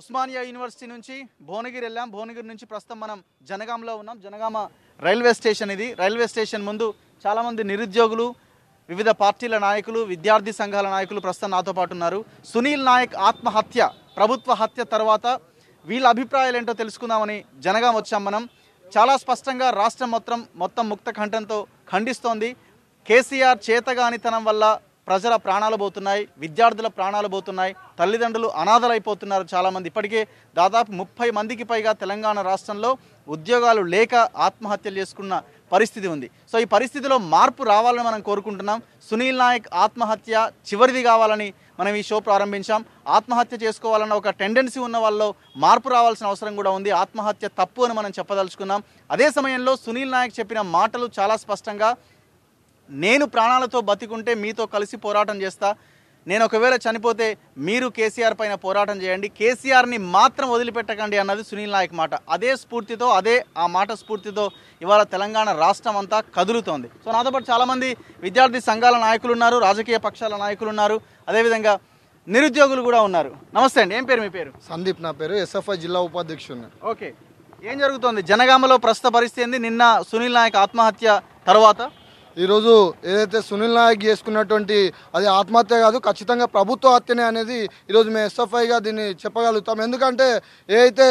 Osmania university నుంచి భువనగిరి వెళ్ళాం భువనగిరి నుంచి ప్రస్తుతం మనం జనగామలో ఉన్నాం జనగామ రైల్వే స్టేషన్ ఇది రైల్వే స్టేషన్ ముందు చాలామంది నిరుద్యోగులు వివిధ పార్టీల నాయకులు విద్యార్థి సంఘాల నాయకులు ప్రస్తుతం నాతో పాటు ఉన్నారు సునీల్ నాయక్ ఆత్మహత్య ప్రభుత్వ హత్య తర్వాత వీళ్ళ అభిప్రాయాలు ఏంటో తెలుసుకుందామని జనగామ వచ్చాం మనం చాలా స్పష్టంగా రాష్ట్రం మొత్తం మొత్తం ముక్త ఖండిస్తోంది కేసీఆర్ చేతగానితనం వల్ల ప్రజల ప్రాణాలు పోతున్నాయి విద్యార్థుల ప్రాణాలు పోతున్నాయి తల్లిదండ్రులు అనాథలైపోతున్నారు చాలామంది ఇప్పటికే దాదాపు ముప్పై మందికి పైగా తెలంగాణ రాష్ట్రంలో ఉద్యోగాలు లేక ఆత్మహత్యలు చేసుకున్న పరిస్థితి ఉంది సో ఈ పరిస్థితిలో మార్పు రావాలని మనం కోరుకుంటున్నాం సునీల్ నాయక్ ఆత్మహత్య చివరిది కావాలని మనం ఈ షో ప్రారంభించాం ఆత్మహత్య చేసుకోవాలన్న ఒక టెండెన్సీ ఉన్న వాళ్ళలో మార్పు రావాల్సిన అవసరం కూడా ఉంది ఆత్మహత్య తప్పు అని మనం చెప్పదలుచుకున్నాం అదే సమయంలో సునీల్ నాయక్ చెప్పిన మాటలు చాలా స్పష్టంగా నేను ప్రాణాలతో బతికుంటే మీతో కలిసి పోరాటం చేస్తా నేను ఒకవేళ చనిపోతే మీరు కేసీఆర్ పైన పోరాటం చేయండి కేసీఆర్ని మాత్రం వదిలిపెట్టకండి అన్నది సునీల్ నాయక్ మాట అదే స్ఫూర్తితో అదే ఆ మాట స్ఫూర్తితో ఇవాళ తెలంగాణ రాష్ట్రం అంతా కదులుతోంది సో నాతో పాటు చాలామంది విద్యార్థి సంఘాల నాయకులు ఉన్నారు రాజకీయ పక్షాల నాయకులు ఉన్నారు అదేవిధంగా నిరుద్యోగులు కూడా ఉన్నారు నమస్తే అండి ఏం పేరు మీ పేరు సందీప్ నా పేరు ఎస్ఎఫ్ఐ జిల్లా ఉపాధ్యక్షుడు ఓకే ఏం జరుగుతోంది జనగామలో ప్రస్తుత పరిస్థితి నిన్న సునీల్ నాయక్ ఆత్మహత్య తర్వాత ఈరోజు ఏదైతే సునీల్ నాయక్ చేసుకున్నటువంటి అది ఆత్మహత్య కాదు ఖచ్చితంగా ప్రభుత్వ హత్యనే అనేది ఈరోజు మేము ఎస్ఎఫ్ఐగా దీన్ని చెప్పగలుగుతాం ఎందుకంటే ఏదైతే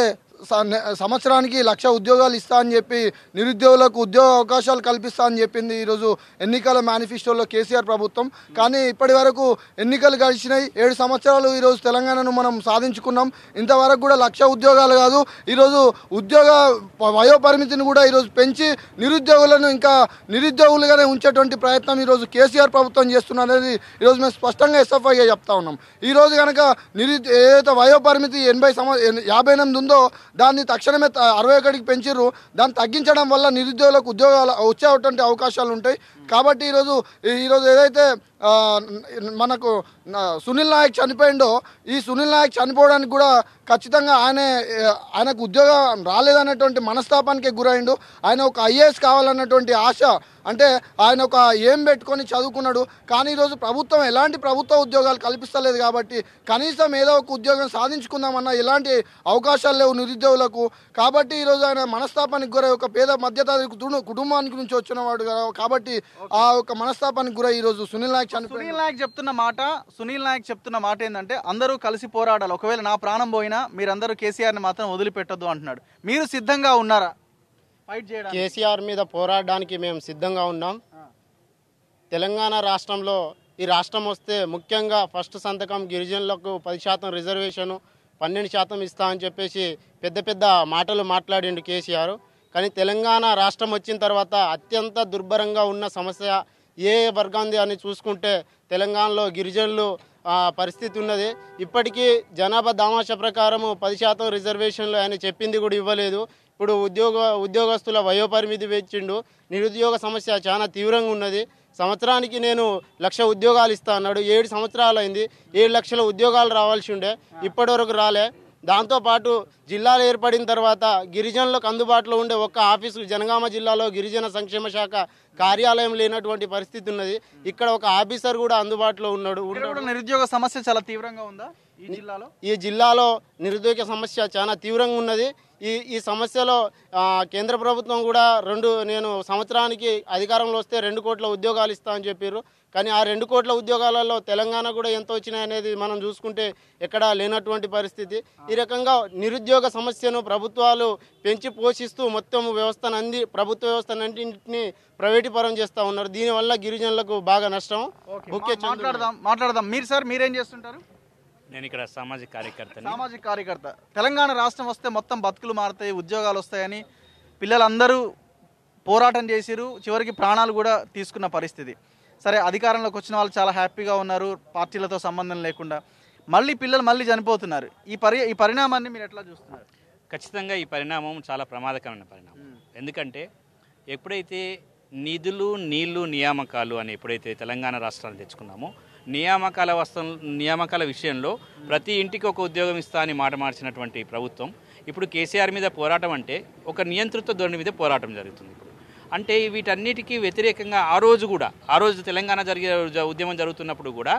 సంవత్సరానికి లక్ష ఉద్యోగాలు ఇస్తా అని చెప్పి నిరుద్యోగులకు ఉద్యోగ అవకాశాలు కల్పిస్తా అని చెప్పింది ఈరోజు ఎన్నికల మేనిఫెస్టోలో కేసీఆర్ ప్రభుత్వం కానీ ఇప్పటి వరకు ఎన్నికలు గడిచినాయి ఏడు సంవత్సరాలు ఈరోజు తెలంగాణను మనం సాధించుకున్నాం ఇంతవరకు కూడా లక్ష ఉద్యోగాలు కాదు ఈరోజు ఉద్యోగ వయోపరిమితిని కూడా ఈరోజు పెంచి నిరుద్యోగులను ఇంకా నిరుద్యోగులుగానే ఉంచేటువంటి ప్రయత్నం ఈరోజు కేసీఆర్ ప్రభుత్వం చేస్తున్నది ఈరోజు మేము స్పష్టంగా ఎస్ఎఫ్ఐగా చెప్తా ఉన్నాం ఈరోజు కనుక నిరు ఏదైతే వయోపరిమితి ఎనభై సంవత్సరం యాభై ఎనిమిది ఉందో దాన్ని తక్షణమే అరవై ఒకటికి పెంచారు దాన్ని తగ్గించడం వల్ల నిరుద్యోగులకు ఉద్యోగాలు వచ్చేటువంటి అవకాశాలు ఉంటాయి కాబట్టి ఈరోజు ఈరోజు ఏదైతే మనకు సునీల్ నాయక్ చనిపోయిండో ఈ సునీల్ నాయక్ చనిపోవడానికి కూడా ఖచ్చితంగా ఆయనే ఆయనకు ఉద్యోగం రాలేదనేటువంటి మనస్తాపానికి గురైండు ఆయన ఒక ఐఏఎస్ కావాలన్నటువంటి ఆశ అంటే ఆయన ఒక ఏం పెట్టుకొని చదువుకున్నాడు కానీ ఈరోజు ప్రభుత్వం ఎలాంటి ప్రభుత్వ ఉద్యోగాలు కల్పిస్తలేదు కాబట్టి కనీసం ఏదో ఒక ఉద్యోగం సాధించుకుందామన్న ఎలాంటి అవకాశాలు లేవు నిరుద్యోగులకు కాబట్టి ఈరోజు ఆయన మనస్తాపానికి గురై ఒక పేద మధ్యతరగతి కుటుంబానికి నుంచి వచ్చినవాడు కాబట్టి ఆ యొక్క మనస్తాపానికి గురై ఈరోజు సునీల్ నాయక్ సునీల్ నాయక్ చెప్తున్న మాట సునీల్ నాయక్ చెప్తున్న మాట ఏంటంటే అందరూ కలిసి పోరాడాలి ఒకవేళ నా ప్రాణం పోయినా మీరందరూ కేసీఆర్ని మాత్రం వదిలిపెట్టద్దు అంటున్నాడు మీరు సిద్ధంగా ఉన్నారా ఫైట్ చేయడం కేసీఆర్ మీద పోరాడడానికి మేము సిద్ధంగా ఉన్నాం తెలంగాణ రాష్ట్రంలో ఈ రాష్ట్రం వస్తే ముఖ్యంగా ఫస్ట్ సంతకం గిరిజనులకు పది శాతం రిజర్వేషను పన్నెండు శాతం ఇస్తా అని చెప్పేసి పెద్ద పెద్ద మాటలు మాట్లాడిండు కేసీఆర్ కానీ తెలంగాణ రాష్ట్రం వచ్చిన తర్వాత అత్యంత దుర్భరంగా ఉన్న సమస్య ఏ వర్గాంది అని చూసుకుంటే తెలంగాణలో గిరిజనులు పరిస్థితి ఉన్నది ఇప్పటికీ జనాభా దామాష ప్రకారము పది శాతం రిజర్వేషన్లు ఆయన చెప్పింది కూడా ఇవ్వలేదు ఇప్పుడు ఉద్యోగ ఉద్యోగస్తుల వయోపరిమితి పెంచిండు నిరుద్యోగ సమస్య చాలా తీవ్రంగా ఉన్నది సంవత్సరానికి నేను లక్ష ఉద్యోగాలు ఇస్తా అన్నాడు ఏడు సంవత్సరాలు అయింది ఏడు లక్షల ఉద్యోగాలు రావాల్సి ఉండే ఇప్పటివరకు రాలే దాంతోపాటు జిల్లాలు ఏర్పడిన తర్వాత గిరిజనులకు అందుబాటులో ఉండే ఒక్క ఆఫీసు జనగామ జిల్లాలో గిరిజన సంక్షేమ శాఖ కార్యాలయం లేనటువంటి పరిస్థితి ఉన్నది ఇక్కడ ఒక ఆఫీసర్ కూడా అందుబాటులో ఉన్నాడు నిరుద్యోగ సమస్య చాలా తీవ్రంగా ఉందా ఈ జిల్లాలో ఈ జిల్లాలో నిరుద్యోగ సమస్య చాలా తీవ్రంగా ఉన్నది ఈ ఈ సమస్యలో కేంద్ర ప్రభుత్వం కూడా రెండు నేను సంవత్సరానికి అధికారంలో వస్తే రెండు కోట్ల ఉద్యోగాలు ఇస్తా అని చెప్పారు కానీ ఆ రెండు కోట్ల ఉద్యోగాలలో తెలంగాణ కూడా ఎంత వచ్చినాయనేది మనం చూసుకుంటే ఎక్కడా లేనటువంటి పరిస్థితి ఈ రకంగా నిరుద్యోగ సమస్యను ప్రభుత్వాలు పెంచి పోషిస్తూ మొత్తం వ్యవస్థను అంది ప్రభుత్వ వ్యవస్థనంటిని ప్రైవేటీపరం చేస్తూ ఉన్నారు దీనివల్ల గిరిజనులకు బాగా నష్టం మాట్లాడదాం మాట్లాడదాం మీరు సార్ మీరేం చేస్తుంటారు నేను ఇక్కడ సామాజిక కార్యకర్త సామాజిక కార్యకర్త తెలంగాణ రాష్ట్రం వస్తే మొత్తం బతుకులు మారుతాయి ఉద్యోగాలు వస్తాయని పిల్లలందరూ పోరాటం చేసిరు చివరికి ప్రాణాలు కూడా తీసుకున్న పరిస్థితి సరే అధికారంలోకి వచ్చిన వాళ్ళు చాలా హ్యాపీగా ఉన్నారు పార్టీలతో సంబంధం లేకుండా మళ్ళీ పిల్లలు మళ్ళీ చనిపోతున్నారు ఈ పరి ఈ పరిణామాన్ని మీరు ఎట్లా చూస్తున్నారు ఖచ్చితంగా ఈ పరిణామం చాలా ప్రమాదకరమైన పరిణామం ఎందుకంటే ఎప్పుడైతే నిధులు నీళ్లు నియామకాలు అని ఎప్పుడైతే తెలంగాణ రాష్ట్రాన్ని తెచ్చుకున్నామో నియామకాల వస్త నియామకాల విషయంలో ప్రతి ఇంటికి ఒక ఉద్యోగం ఇస్తా అని మాట మార్చినటువంటి ప్రభుత్వం ఇప్పుడు కేసీఆర్ మీద పోరాటం అంటే ఒక నియంతృత్వ ధోరణి మీద పోరాటం జరుగుతుంది ఇప్పుడు అంటే వీటన్నిటికీ వ్యతిరేకంగా ఆ రోజు కూడా ఆ రోజు తెలంగాణ జరిగే ఉద్యమం జరుగుతున్నప్పుడు కూడా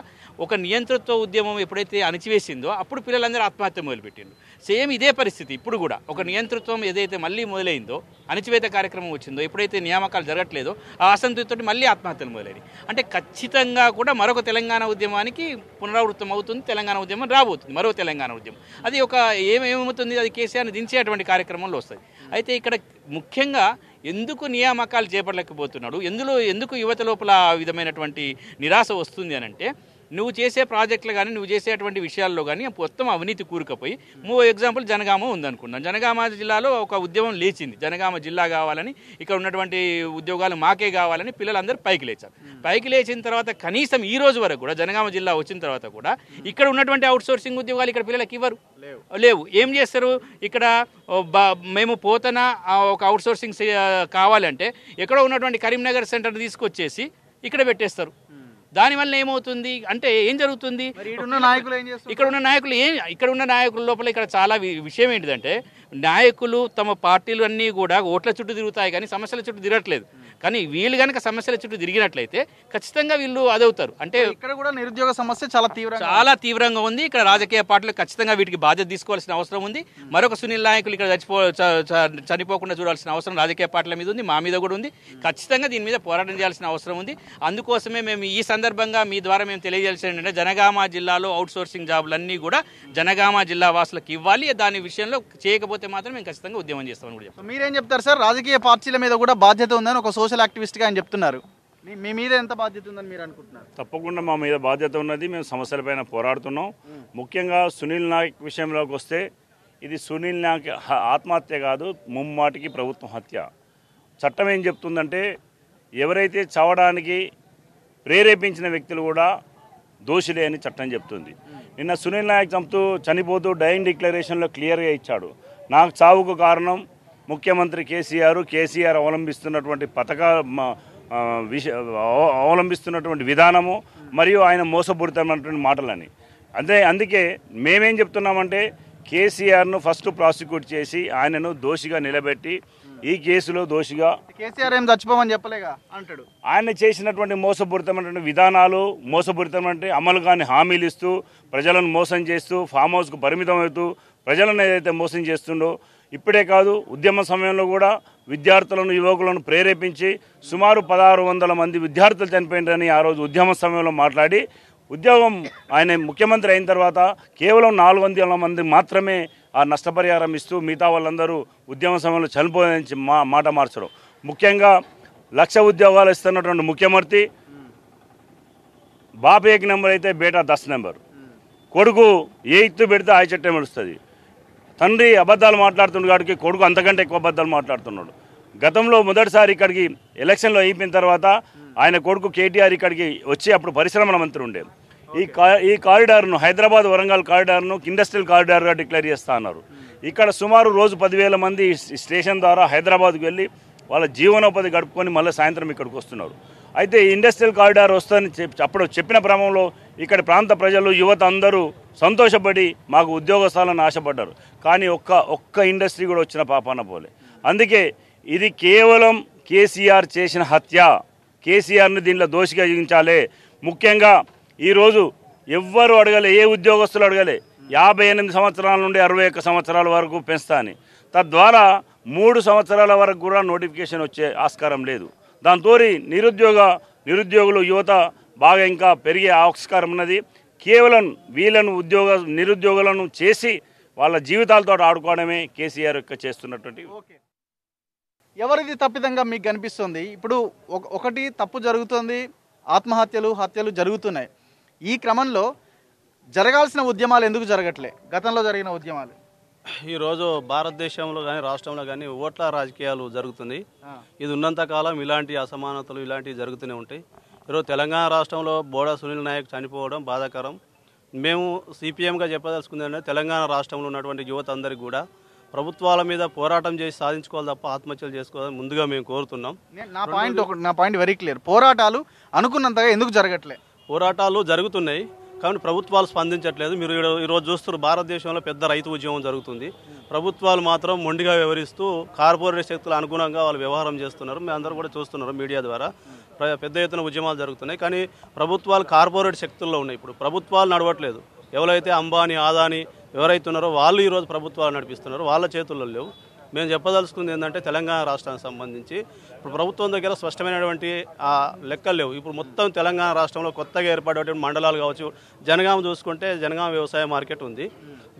ఒక నియంతృత్వ ఉద్యమం ఎప్పుడైతే అణిచివేసిందో అప్పుడు పిల్లలందరూ ఆత్మహత్య మొదలుపెట్టిండు సేమ్ ఇదే పరిస్థితి ఇప్పుడు కూడా ఒక నియంతృత్వం ఏదైతే మళ్ళీ మొదలైందో అణిచివేత కార్యక్రమం వచ్చిందో ఎప్పుడైతే నియామకాలు జరగట్లేదో ఆ అసంతృప్తితో మళ్ళీ ఆత్మహత్యలు మొదలైనవి అంటే ఖచ్చితంగా కూడా మరొక తెలంగాణ ఉద్యమానికి పునరావృతం అవుతుంది తెలంగాణ ఉద్యమం రాబోతుంది మరో తెలంగాణ ఉద్యమం అది ఒక ఏమేమవుతుంది అది కేసీఆర్ని దించేటువంటి కార్యక్రమంలో వస్తుంది అయితే ఇక్కడ ముఖ్యంగా ఎందుకు నియామకాలు చేపట్టలేకపోతున్నాడు ఎందులో ఎందుకు యువత లోపల విధమైనటువంటి నిరాశ వస్తుంది అని అంటే నువ్వు చేసే ప్రాజెక్టులు కానీ నువ్వు చేసేటువంటి విషయాల్లో కానీ మొత్తం అవినీతి కూరుకపోయి మూడో ఎగ్జాంపుల్ జనగామ ఉందనుకున్నాం జనగామ జిల్లాలో ఒక ఉద్యమం లేచింది జనగామ జిల్లా కావాలని ఇక్కడ ఉన్నటువంటి ఉద్యోగాలు మాకే కావాలని పిల్లలందరూ పైకి లేచారు పైకి లేచిన తర్వాత కనీసం ఈ రోజు వరకు కూడా జనగామ జిల్లా వచ్చిన తర్వాత కూడా ఇక్కడ ఉన్నటువంటి అవుట్ సోర్సింగ్ ఉద్యోగాలు ఇక్కడ పిల్లలకి ఇవ్వరు లేవు ఏం చేస్తారు ఇక్కడ మేము పోతన ఒక అవుట్ సోర్సింగ్ కావాలంటే ఎక్కడో ఉన్నటువంటి కరీంనగర్ సెంటర్ తీసుకొచ్చేసి ఇక్కడ పెట్టేస్తారు దానివల్ల ఏమవుతుంది అంటే ఏం జరుగుతుంది ఇక్కడ ఉన్న నాయకులు ఏం ఇక్కడ ఉన్న నాయకుల లోపల ఇక్కడ చాలా విషయం ఏంటిదంటే నాయకులు తమ పార్టీలు అన్నీ కూడా ఓట్ల చుట్టూ తిరుగుతాయి కానీ సమస్యల చుట్టూ తిరగట్లేదు కానీ వీళ్ళు కనుక సమస్యల చుట్టూ తిరిగినట్లయితే ఖచ్చితంగా వీళ్ళు అదవుతారు అంటే ఇక్కడ కూడా నిరుద్యోగ సమస్య చాలా తీవ్ర చాలా తీవ్రంగా ఉంది ఇక్కడ రాజకీయ పార్టీలు ఖచ్చితంగా వీటికి బాధ్యత తీసుకోవాల్సిన అవసరం ఉంది మరొక సునీల్ నాయకులు ఇక్కడ చచ్చిపో చనిపోకుండా చూడాల్సిన అవసరం రాజకీయ పార్టీల మీద ఉంది మా మీద కూడా ఉంది ఖచ్చితంగా దీని మీద పోరాటం చేయాల్సిన అవసరం ఉంది అందుకోసమే మేము ఈ సందర్భంగా మీ ద్వారా మేము తెలియజేయాల్సిన ఏంటంటే జనగామ జిల్లాలో అవుట్ సోర్సింగ్ జాబులన్నీ కూడా జనగామ జిల్లా వాసులకు ఇవ్వాలి దాని విషయంలో చేయకపోతే లేకపోతే మాత్రం మేము ఖచ్చితంగా ఉద్యమం చేస్తామని కూడా చెప్తాం మీరేం చెప్తారు సార్ రాజకీయ పార్టీల మీద కూడా బాధ్యత ఉందని ఒక సోషల్ యాక్టివిస్ట్గా ఆయన చెప్తున్నారు మీ మీద ఎంత బాధ్యత ఉందని మీరు అనుకుంటున్నారు తప్పకుండా మా మీద బాధ్యత ఉన్నది మేము సమస్యలపైన పోరాడుతున్నాం ముఖ్యంగా సునీల్ నాయక్ విషయంలోకి వస్తే ఇది సునీల్ నాయక్ ఆత్మహత్య కాదు ముమ్మాటికి ప్రభుత్వం హత్య చట్టం ఏం చెప్తుందంటే ఎవరైతే చావడానికి ప్రేరేపించిన వ్యక్తులు కూడా దోషులే అని చట్టం చెప్తుంది నిన్న సునీల్ నాయక్ చంపుతూ చనిపోతూ డైన్ డిక్లరేషన్లో క్లియర్గా ఇచ్చాడు నాకు చావుకు కారణం ముఖ్యమంత్రి కేసీఆర్ కేసీఆర్ అవలంబిస్తున్నటువంటి పథకాలు విష అవలంబిస్తున్నటువంటి విధానము మరియు ఆయన మోసపూరితమైనటువంటి మాటలని అంతే అందుకే మేమేం చెప్తున్నామంటే కేసీఆర్ను ఫస్ట్ ప్రాసిక్యూట్ చేసి ఆయనను దోషిగా నిలబెట్టి ఈ కేసులో దోషిగా కేసీఆర్ ఏం చచ్చిపోమని చెప్పలేగా అంటాడు ఆయన చేసినటువంటి మోసపూరితమైనటువంటి విధానాలు మోసపూరితమైనటువంటి అమలు కాని హామీలు ఇస్తూ ప్రజలను మోసం చేస్తూ ఫామ్ హౌస్కు పరిమితం అవుతూ ప్రజలను ఏదైతే మోసం చేస్తుండో ఇప్పుడే కాదు ఉద్యమ సమయంలో కూడా విద్యార్థులను యువకులను ప్రేరేపించి సుమారు పదహారు వందల మంది విద్యార్థులు చనిపోయినారని ఆ రోజు ఉద్యమ సమయంలో మాట్లాడి ఉద్యోగం ఆయన ముఖ్యమంత్రి అయిన తర్వాత కేవలం నాలుగు వందల మంది మాత్రమే ఆ నష్టపరిహారం ఇస్తూ మిగతా వాళ్ళందరూ ఉద్యమ సమయంలో చనిపోయి మా మాట మార్చడం ముఖ్యంగా లక్ష ఉద్యోగాలు ఇస్తున్నటువంటి ముఖ్యమంత్రి బాపేకి నెంబర్ అయితే బేటా దస్ నెంబర్ కొడుకు ఏ ఇత్తు పెడితే ఆ చట్టం నడుస్తుంది తండ్రి అబద్ధాలు మాట్లాడుతున్న కాడికి కొడుకు అంతకంటే ఎక్కువ అబద్ధాలు మాట్లాడుతున్నాడు గతంలో మొదటిసారి ఇక్కడికి ఎలక్షన్లో అయిపోయిన తర్వాత ఆయన కొడుకు కేటీఆర్ ఇక్కడికి వచ్చి అప్పుడు పరిశ్రమల మంత్రి ఉండే ఈ ఈ కారిడార్ను హైదరాబాద్ వరంగల్ కారిడార్ను ఇండస్ట్రియల్ కారిడార్గా డిక్లేర్ చేస్తా అన్నారు ఇక్కడ సుమారు రోజు పదివేల మంది స్టేషన్ ద్వారా హైదరాబాద్కు వెళ్ళి వాళ్ళ జీవనోపాధి గడుపుకొని మళ్ళీ సాయంత్రం ఇక్కడికి వస్తున్నారు అయితే ఇండస్ట్రియల్ కారిడార్ వస్తుందని అప్పుడు చెప్పిన క్రమంలో ఇక్కడ ప్రాంత ప్రజలు యువత అందరూ సంతోషపడి మాకు స్థానాన్ని ఆశపడ్డారు కానీ ఒక్క ఒక్క ఇండస్ట్రీ కూడా వచ్చిన పాపాన పోలే అందుకే ఇది కేవలం కేసీఆర్ చేసిన హత్య కేసీఆర్ని దీనిలో దోషిగా చూపించాలి ముఖ్యంగా ఈరోజు ఎవ్వరు అడగలే ఏ ఉద్యోగస్తులు అడగలే యాభై ఎనిమిది సంవత్సరాల నుండి అరవై ఒక్క సంవత్సరాల వరకు పెంచుతా తద్వారా మూడు సంవత్సరాల వరకు కూడా నోటిఫికేషన్ వచ్చే ఆస్కారం లేదు తోరి నిరుద్యోగ నిరుద్యోగులు యువత బాగా ఇంకా పెరిగే ఆస్కారం ఉన్నది కేవలం వీళ్ళను ఉద్యోగ నిరుద్యోగులను చేసి వాళ్ళ జీవితాలతో ఆడుకోవడమే కేసీఆర్ యొక్క చేస్తున్నటువంటి ఎవరిది తప్పిదంగా మీకు కనిపిస్తుంది ఇప్పుడు ఒకటి తప్పు జరుగుతుంది ఆత్మహత్యలు హత్యలు జరుగుతున్నాయి ఈ క్రమంలో జరగాల్సిన ఉద్యమాలు ఎందుకు జరగట్లే గతంలో జరిగిన ఉద్యమాలు ఈరోజు భారతదేశంలో కానీ రాష్ట్రంలో కానీ ఓట్ల రాజకీయాలు జరుగుతుంది ఇది ఉన్నంత కాలం ఇలాంటి అసమానతలు ఇలాంటివి జరుగుతూనే ఉంటాయి ఈరోజు తెలంగాణ రాష్ట్రంలో బోడా సునీల్ నాయక్ చనిపోవడం బాధాకరం మేము సిపిఎంగా అంటే తెలంగాణ రాష్ట్రంలో ఉన్నటువంటి యువత అందరికీ కూడా ప్రభుత్వాల మీద పోరాటం చేసి సాధించుకోవాలి తప్ప ఆత్మహత్యలు చేసుకోవాలని ముందుగా మేము కోరుతున్నాం నా పాయింట్ నా పాయింట్ వెరీ క్లియర్ పోరాటాలు అనుకున్నంతగా ఎందుకు జరగట్లే పోరాటాలు జరుగుతున్నాయి కానీ ప్రభుత్వాలు స్పందించట్లేదు మీరు ఈరోజు చూస్తున్నారు భారతదేశంలో పెద్ద రైతు ఉద్యమం జరుగుతుంది ప్రభుత్వాలు మాత్రం మొండిగా వ్యవహరిస్తూ కార్పొరేట్ శక్తులు అనుగుణంగా వాళ్ళు వ్యవహారం చేస్తున్నారు మేము అందరూ కూడా చూస్తున్నారు మీడియా ద్వారా పెద్ద ఎత్తున ఉద్యమాలు జరుగుతున్నాయి కానీ ప్రభుత్వాలు కార్పొరేట్ శక్తుల్లో ఉన్నాయి ఇప్పుడు ప్రభుత్వాలు నడవట్లేదు ఎవరైతే అంబానీ ఆదాని ఎవరైతున్నారో వాళ్ళు ఈరోజు ప్రభుత్వాలు నడిపిస్తున్నారు వాళ్ళ చేతుల్లో లేవు మేము చెప్పదలుచుకుంది ఏంటంటే తెలంగాణ రాష్ట్రానికి సంబంధించి ఇప్పుడు ప్రభుత్వం దగ్గర స్పష్టమైనటువంటి ఆ లెక్కలు లేవు ఇప్పుడు మొత్తం తెలంగాణ రాష్ట్రంలో కొత్తగా ఏర్పడేటువంటి మండలాలు కావచ్చు జనగామ చూసుకుంటే జనగామ వ్యవసాయ మార్కెట్ ఉంది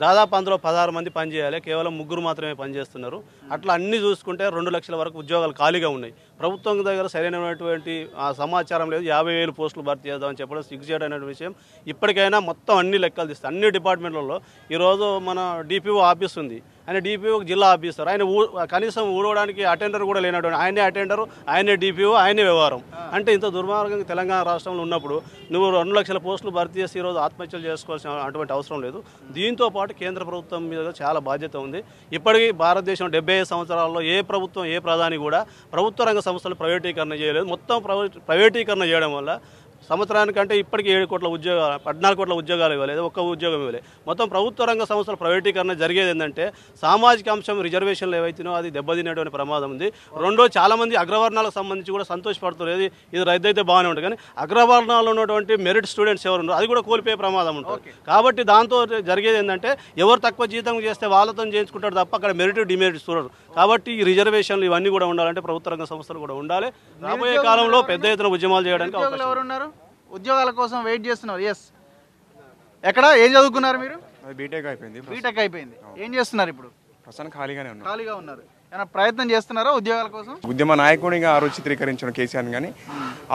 దాదాపు అందులో పదహారు మంది పనిచేయాలి కేవలం ముగ్గురు మాత్రమే పనిచేస్తున్నారు అట్లా అన్నీ చూసుకుంటే రెండు లక్షల వరకు ఉద్యోగాలు ఖాళీగా ఉన్నాయి ప్రభుత్వం దగ్గర సరైనటువంటి ఆ సమాచారం లేదు యాభై వేలు పోస్టులు భర్తీ చేద్దామని చెప్పడం సిక్స్ చేయడం అనే విషయం ఇప్పటికైనా మొత్తం అన్ని లెక్కలు తీస్తాయి అన్ని డిపార్ట్మెంట్లలో ఈరోజు మన డిపిఓ ఆఫీస్ ఉంది ఆయన డీపీఓ జిల్లా ఆఫీసర్ ఆయన కనీసం ఊడవడానికి అటెండర్ కూడా లేనటువంటి ఆయనే అటెండర్ ఆయనే డీపీఓ ఆయనే వ్యవహారం అంటే ఇంత దుర్మార్గంగా తెలంగాణ రాష్ట్రంలో ఉన్నప్పుడు నువ్వు రెండు లక్షల పోస్టులు భర్తీ చేసి ఈరోజు ఆత్మహత్యలు చేసుకోవాల్సిన అటువంటి అవసరం లేదు దీంతో పాటు కేంద్ర ప్రభుత్వం మీద చాలా బాధ్యత ఉంది ఇప్పటికీ భారతదేశం డెబ్బై సంవత్సరాల్లో ఏ ప్రభుత్వం ఏ ప్రధాని కూడా ప్రభుత్వ రంగ సంస్థలు ప్రైవేటీకరణ చేయలేదు మొత్తం ప్రైవేటీకరణ చేయడం వల్ల సంవత్సరానికంటే ఇప్పటికీ ఏడు కోట్ల ఉద్యోగాలు పద్నాలుగు కోట్ల ఉద్యోగాలు ఇవ్వలేదు ఒక్క ఉద్యోగం ఇవ్వలేదు మొత్తం ప్రభుత్వ రంగ సంస్థల ప్రైవేటీకరణ జరిగేది ఏంటంటే సామాజిక అంశం రిజర్వేషన్లు ఏవైతేనో అది దెబ్బతినేటువంటి ప్రమాదం ఉంది రెండో చాలామంది అగ్రవర్ణాలకు సంబంధించి కూడా సంతోషపడుతున్నారు ఇది రైతు అయితే బాగానే ఉంటుంది కానీ అగ్రవర్ణాలు ఉన్నటువంటి మెరిట్ స్టూడెంట్స్ ఎవరు ఉన్నారు అది కూడా కోల్పోయే ప్రమాదం ఉంటుంది కాబట్టి దాంతో జరిగేది ఏంటంటే ఎవరు తక్కువ జీతం చేస్తే వాళ్ళతో చేయించుకుంటారు తప్ప అక్కడ మెరిట్ డిమెరిట్ చూడరు కాబట్టి ఈ రిజర్వేషన్లు ఇవన్నీ కూడా ఉండాలంటే ప్రభుత్వ రంగ సంస్థలు కూడా ఉండాలి రాబోయే కాలంలో పెద్ద ఎత్తున ఉద్యమాలు చేయడానికి అవకాశం ఉద్యోగాల కోసం వెయిట్ చేస్తున్నారు ఎస్ ఎక్కడ ఏం చదువుకున్నారు మీరు బీటెక్ అయిపోయింది బీటెక్ అయిపోయింది ఏం చేస్తున్నారు ఇప్పుడు ప్రస్తుతానికి ఖాళీగానే ఉన్నారు ఖాళీగా ఉన్నారు ఏమైనా ప్రయత్నం చేస్తున్నారా ఉద్యోగాల కోసం ఉద్యమ నాయకుడిగా ఆ రోజు చిత్రీకరించిన కేసీఆర్ కానీ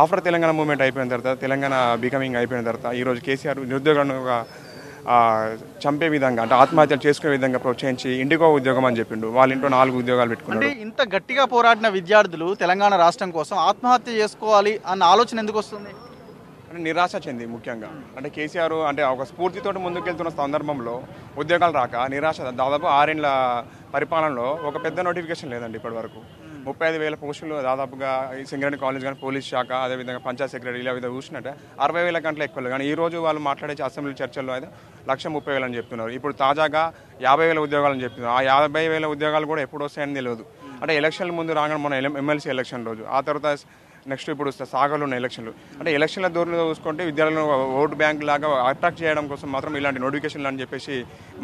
ఆఫ్టర్ తెలంగాణ మూవ్మెంట్ అయిపోయిన తర్వాత తెలంగాణ బికమింగ్ అయిపోయిన తర్వాత ఈరోజు కేసీఆర్ ఒక చంపే విధంగా అంటే ఆత్మహత్యలు చేసుకునే విధంగా ప్రోత్సహించి ఇంటికో ఉద్యోగం అని చెప్పిండు వాళ్ళ ఇంట్లో నాలుగు ఉద్యోగాలు పెట్టుకుంటే ఇంత గట్టిగా పోరాడిన విద్యార్థులు తెలంగాణ రాష్ట్రం కోసం ఆత్మహత్య చేసుకోవాలి అన్న ఆలోచన ఎందుకు వస్తుంది అంటే నిరాశ చెంది ముఖ్యంగా అంటే కేసీఆర్ అంటే ఒక స్ఫూర్తితో ముందుకెళ్తున్న సందర్భంలో ఉద్యోగాలు రాక నిరాశ దాదాపు ఆరేండ్ల పరిపాలనలో ఒక పెద్ద నోటిఫికేషన్ లేదండి ఇప్పటి వరకు ముప్పై ఐదు వేల పోస్టులు దాదాపుగా సింగరేణి కాలేజ్ కానీ పోలీస్ శాఖ అదేవిధంగా పంచాయత్ సెక్రటరీ ఇలా విధంగా చూసినట్టే అరవై వేల కంటే ఎక్కువ కానీ ఈ రోజు వాళ్ళు మాట్లాడే అసెంబ్లీ చర్చల్లో అయితే లక్ష ముప్పై వేలు అని చెప్తున్నారు ఇప్పుడు తాజాగా యాభై వేల అని చెప్తున్నారు ఆ యాభై వేల ఉద్యోగాలు కూడా ఎప్పుడు వస్తాయని తెలియదు అంటే ఎలక్షన్ల ముందు రాగానే మన ఎమ్మెల్సీ ఎలక్షన్ రోజు ఆ తర్వాత నెక్స్ట్ ఇప్పుడు సాగర్లో ఉన్న ఎలక్షన్లు అంటే ఎలక్షన్ల దూరంలో చూసుకుంటే విద్యార్థులను ఓటు బ్యాంక్ లాగా అట్రాక్ట్ చేయడం కోసం మాత్రం ఇలాంటి నోటిఫికేషన్లు అని చెప్పేసి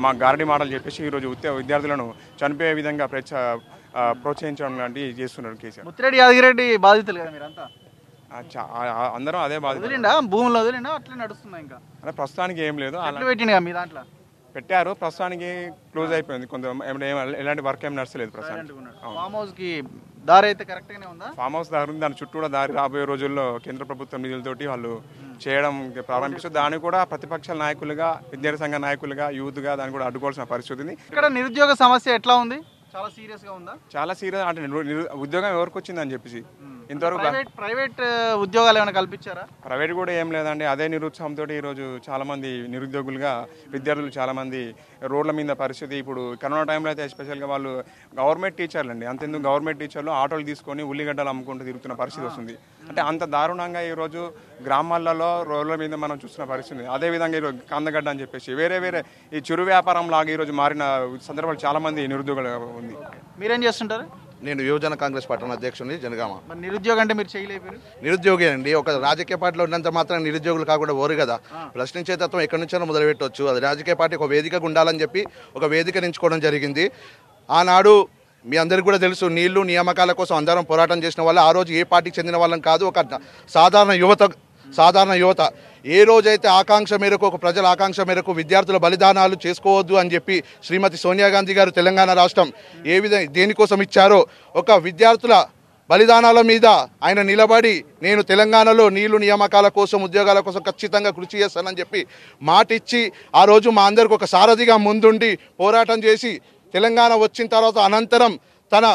మా గారడీ మాటలు చెప్పేసి ఈరోజు విద్యార్థులను చనిపోయే విధంగా ప్రత్య ప్రోత్సహించడం లాంటివి చేస్తున్నారు కేసీఆర్ ముత్తిరెడ్డి యాదగిరెడ్డి బాధితులు కదా మీరంతా అందరం అదే బాధితులు భూమిలో వదిలిండా అట్లే నడుస్తున్నాయి ఇంకా అంటే ప్రస్తుతానికి ఏం లేదు అట్లా పెట్టిండు మీ దాంట్లో పెట్టారు ప్రస్తుతానికి క్లోజ్ అయిపోయింది కొంత ఎలాంటి వర్క్ ఏం నడచలేదు ప్రస్తుతానికి ఫామ్ హౌస్ దారి అయితే ఉందా ఫామ్ హౌస్ దారి ఉంది దాని చుట్టూ కూడా దారి రాబోయే రోజుల్లో కేంద్ర ప్రభుత్వం నిధులతోటి వాళ్ళు hmm. చేయడం ప్రారంభిస్తూ దాన్ని కూడా ప్రతిపక్ష నాయకులుగా విద్యార్థి సంఘ నాయకులుగా యూత్ గా దాన్ని కూడా అడ్డుకోవాల్సిన పరిస్థితి ఉంది ఇక్కడ నిరుద్యోగ సమస్య ఎట్లా ఉంది చాలా సీరియస్ గా ఉందా చాలా సీరియస్ అంటే ఉద్యోగం ఎవరికి వచ్చిందని చెప్పేసి hmm. ఇంతవరకు ప్రైవేట్ ఉద్యోగాలు ఏమైనా కల్పించారా ప్రైవేట్ కూడా ఏం లేదండి అదే నిరుత్సాహంతో ఈరోజు చాలామంది నిరుద్యోగులుగా విద్యార్థులు చాలామంది రోడ్ల మీద పరిస్థితి ఇప్పుడు కరోనా టైంలో అయితే ఎస్పెషల్గా వాళ్ళు గవర్నమెంట్ టీచర్లు అండి అంతెందుకు గవర్నమెంట్ టీచర్లు ఆటోలు తీసుకొని ఉల్లిగడ్డలు అమ్ముకుంటూ తిరుగుతున్న పరిస్థితి వస్తుంది అంటే అంత దారుణంగా ఈరోజు గ్రామాలలో రోడ్ల మీద మనం చూస్తున్న పరిస్థితి అదేవిధంగా ఈరోజు కందగడ్డ అని చెప్పేసి వేరే వేరే ఈ చిరు వ్యాపారం లాగా ఈరోజు మారిన సందర్భాలు చాలామంది నిరుద్యోగులు ఉంది మీరేం చేస్తుంటారు నేను యువజన కాంగ్రెస్ పట్టణ అధ్యక్షుని జనగామ నిరుద్యోగం అంటే మీరు చేయలేదు నిరుద్యోగి అండి ఒక రాజకీయ పార్టీలో ఉన్నంత మాత్రం నిరుద్యోగులు కాకుండా ఓరు కదా ప్రశ్నించే తత్వం ఎక్కడి నుంచైనా మొదలుపెట్టవచ్చు అది రాజకీయ పార్టీ ఒక వేదికగా ఉండాలని చెప్పి ఒక వేదిక నించుకోవడం జరిగింది ఆనాడు మీ అందరికీ కూడా తెలుసు నీళ్లు నియామకాల కోసం అందరం పోరాటం చేసిన వాళ్ళు ఆ రోజు ఏ పార్టీకి చెందిన వాళ్ళని కాదు ఒక సాధారణ యువత సాధారణ యువత ఏ రోజైతే ఆకాంక్ష మేరకు ఒక ప్రజల ఆకాంక్ష మేరకు విద్యార్థుల బలిదానాలు చేసుకోవద్దు అని చెప్పి శ్రీమతి సోనియా గాంధీ గారు తెలంగాణ రాష్ట్రం ఏ విధంగా దేనికోసం ఇచ్చారో ఒక విద్యార్థుల బలిదానాల మీద ఆయన నిలబడి నేను తెలంగాణలో నీళ్లు నియామకాల కోసం ఉద్యోగాల కోసం ఖచ్చితంగా కృషి చేస్తానని చెప్పి మాటిచ్చి ఆ రోజు మా అందరికి ఒక సారథిగా ముందుండి పోరాటం చేసి తెలంగాణ వచ్చిన తర్వాత అనంతరం తన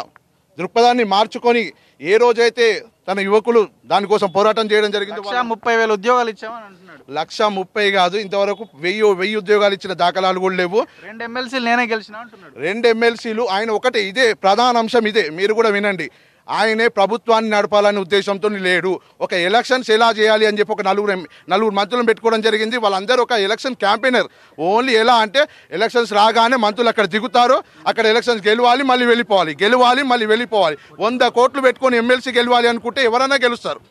దృక్పథాన్ని మార్చుకొని ఏ రోజైతే తన యువకులు దానికోసం పోరాటం చేయడం జరిగింది లక్ష ముప్పై వేల ఉద్యోగాలు ఇచ్చామని లక్ష ముప్పై కాదు ఇంతవరకు వెయ్యి వెయ్యి ఉద్యోగాలు ఇచ్చిన దాఖలాలు కూడా లేవు రెండు ఎమ్మెల్సీలు నేనే గెలిచిన రెండు ఎమ్మెల్సీలు ఆయన ఒకటే ఇదే ప్రధాన అంశం ఇదే మీరు కూడా వినండి ఆయనే ప్రభుత్వాన్ని నడపాలనే ఉద్దేశంతో లేడు ఒక ఎలక్షన్స్ ఎలా చేయాలి అని చెప్పి ఒక నలుగురు నలుగురు మంత్రులను పెట్టుకోవడం జరిగింది వాళ్ళందరూ ఒక ఎలక్షన్ క్యాంపెయినర్ ఓన్లీ ఎలా అంటే ఎలక్షన్స్ రాగానే మంత్రులు అక్కడ దిగుతారు అక్కడ ఎలక్షన్స్ గెలవాలి మళ్ళీ వెళ్ళిపోవాలి గెలవాలి మళ్ళీ వెళ్ళిపోవాలి వంద కోట్లు పెట్టుకొని ఎమ్మెల్సీ గెలవాలి అనుకుంటే ఎవరైనా గెలుస్తారు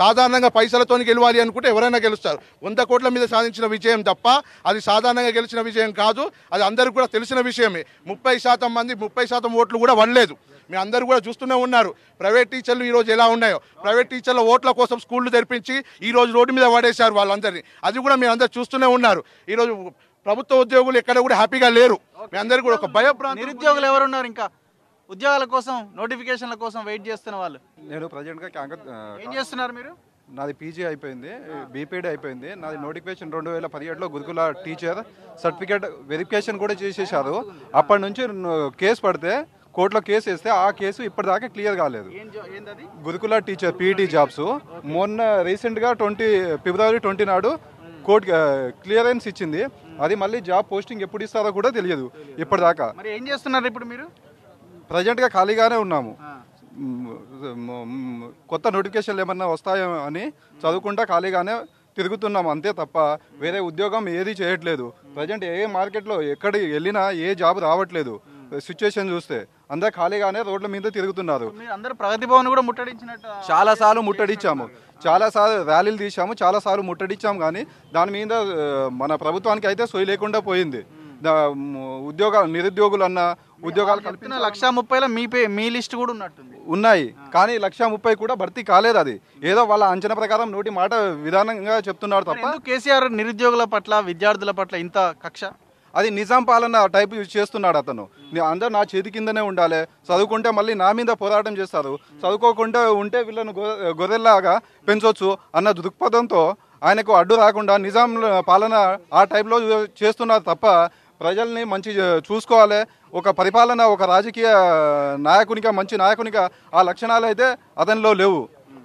సాధారణంగా పైసలతో గెలవాలి అనుకుంటే ఎవరైనా గెలుస్తారు వంద కోట్ల మీద సాధించిన విజయం తప్ప అది సాధారణంగా గెలిచిన విజయం కాదు అది అందరికీ కూడా తెలిసిన విషయమే ముప్పై శాతం మంది ముప్పై శాతం ఓట్లు కూడా వడలేదు మీ అందరూ కూడా చూస్తూనే ఉన్నారు ప్రైవేట్ టీచర్లు ఈరోజు ఎలా ఉన్నాయో ప్రైవేట్ టీచర్ల ఓట్ల కోసం స్కూళ్ళు తెరిపించి ఈరోజు రోడ్డు మీద పడేశారు వాళ్ళందరినీ అది కూడా మీరు అందరు చూస్తూనే ఉన్నారు ఈరోజు ప్రభుత్వ ఉద్యోగులు ఎక్కడ కూడా హ్యాపీగా లేరు మీ అందరూ కూడా ఒక భయప్రాంతం నిరుద్యోగులు ఎవరున్నారు ఇంకా ఉద్యోగాల కోసం నోటిఫికేషన్ల కోసం వెయిట్ చేస్తున్న వాళ్ళు నేను ప్రజెంట్గా కాంగ్రెస్ ఏం చేస్తున్నారు మీరు నాది పీజీ అయిపోయింది బీపీడీ అయిపోయింది నాది నోటిఫికేషన్ రెండు వేల పదిహేడులో గురుకుల టీచర్ సర్టిఫికేట్ వెరిఫికేషన్ కూడా చేసేసారు అప్పటి నుంచి కేసు పడితే కోర్టులో కేసు వేస్తే ఆ కేసు ఇప్పటిదాకా క్లియర్ కాలేదు గురుకుల టీచర్ పీఈటీ జాబ్స్ మొన్న రీసెంట్గా ట్వంటీ ఫిబ్రవరి ట్వంటీ నాడు కోర్టు క్లియరెన్స్ ఇచ్చింది అది మళ్ళీ జాబ్ పోస్టింగ్ ఎప్పుడు ఇస్తారో కూడా తెలియదు ఇప్పటిదాకా ఏం చేస్తున్నారు ఇప్పుడు మీరు ప్రజెంట్గా ఖాళీగానే ఉన్నాము కొత్త నోటిఫికేషన్లు ఏమన్నా వస్తాయో అని చదువుకుంటా ఖాళీగానే తిరుగుతున్నాం అంతే తప్ప వేరే ఉద్యోగం ఏది చేయట్లేదు ప్రజెంట్ ఏ మార్కెట్లో ఎక్కడ వెళ్ళినా ఏ జాబ్ రావట్లేదు సిచ్యుయేషన్ చూస్తే అందరు ఖాళీగానే రోడ్ల మీద తిరుగుతున్నారు అందరూ ప్రగతి భవన్ కూడా ముట్టడించినట్టు చాలా సార్లు ముట్టడించాము చాలా సార్లు ర్యాలీలు తీసాము చాలా సార్లు ముట్టడించాము కానీ దాని మీద మన ప్రభుత్వానికి అయితే సొయి లేకుండా పోయింది ఉద్యోగాలు నిరుద్యోగులు అన్న ఉద్యోగాలు కల్పిన లక్షా ముప్పైలో మీ పే మీ లిస్ట్ కూడా ఉన్నట్టుంది ఉన్నాయి కానీ లక్షా ముప్పై కూడా భర్తీ కాలేదు అది ఏదో వాళ్ళ అంచనా ప్రకారం నోటి మాట విధానంగా చెప్తున్నారు తప్ప కేసీఆర్ నిరుద్యోగుల పట్ల విద్యార్థుల పట్ల ఇంత కక్ష అది నిజాం పాలన టైప్ చేస్తున్నాడు అతను అందరూ నా చేతి కిందనే ఉండాలి చదువుకుంటే మళ్ళీ నా మీద పోరాటం చేస్తారు చదువుకోకుండా ఉంటే వీళ్ళను గొర్రెల్లాగా పెంచవచ్చు అన్న దృక్పథంతో ఆయనకు అడ్డు రాకుండా నిజాం పాలన ఆ టైప్లో చేస్తున్నారు తప్ప ప్రజల్ని మంచి చూసుకోవాలి ఒక పరిపాలన ఒక రాజకీయ నాయకునిగా మంచి నాయకునిగా ఆ లక్షణాలు అయితే అతనిలో లేవు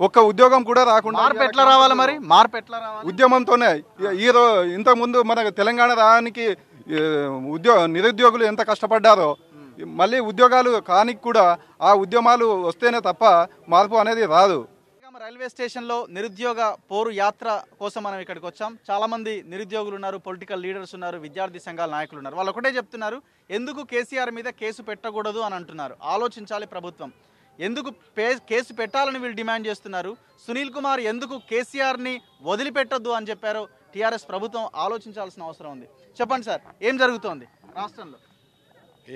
ఒక్క ఉద్యోగం కూడా రాకుండా మార్పు ఎట్లా రావాలి మరి మార్పు ఎట్లా రావాలి ఉద్యమంతోనే ఈ రోజు ఇంతకుముందు మన తెలంగాణ రానికి ఉద్యో నిరుద్యోగులు ఎంత కష్టపడ్డారో మళ్ళీ ఉద్యోగాలు కానికి కూడా ఆ ఉద్యమాలు వస్తేనే తప్ప మార్పు అనేది రాదు రైల్వే స్టేషన్లో నిరుద్యోగ పోరు యాత్ర కోసం మనం ఇక్కడికి వచ్చాం చాలామంది నిరుద్యోగులు ఉన్నారు పొలిటికల్ లీడర్స్ ఉన్నారు విద్యార్థి సంఘాల నాయకులు ఉన్నారు వాళ్ళు ఒకటే చెప్తున్నారు ఎందుకు కేసీఆర్ మీద కేసు పెట్టకూడదు అని అంటున్నారు ఆలోచించాలి ప్రభుత్వం ఎందుకు కేసు పెట్టాలని వీళ్ళు డిమాండ్ చేస్తున్నారు సునీల్ కుమార్ ఎందుకు కేసీఆర్ని వదిలిపెట్టద్దు అని చెప్పారో టీఆర్ఎస్ ప్రభుత్వం ఆలోచించాల్సిన అవసరం ఉంది చెప్పండి సార్ ఏం జరుగుతోంది రాష్ట్రంలో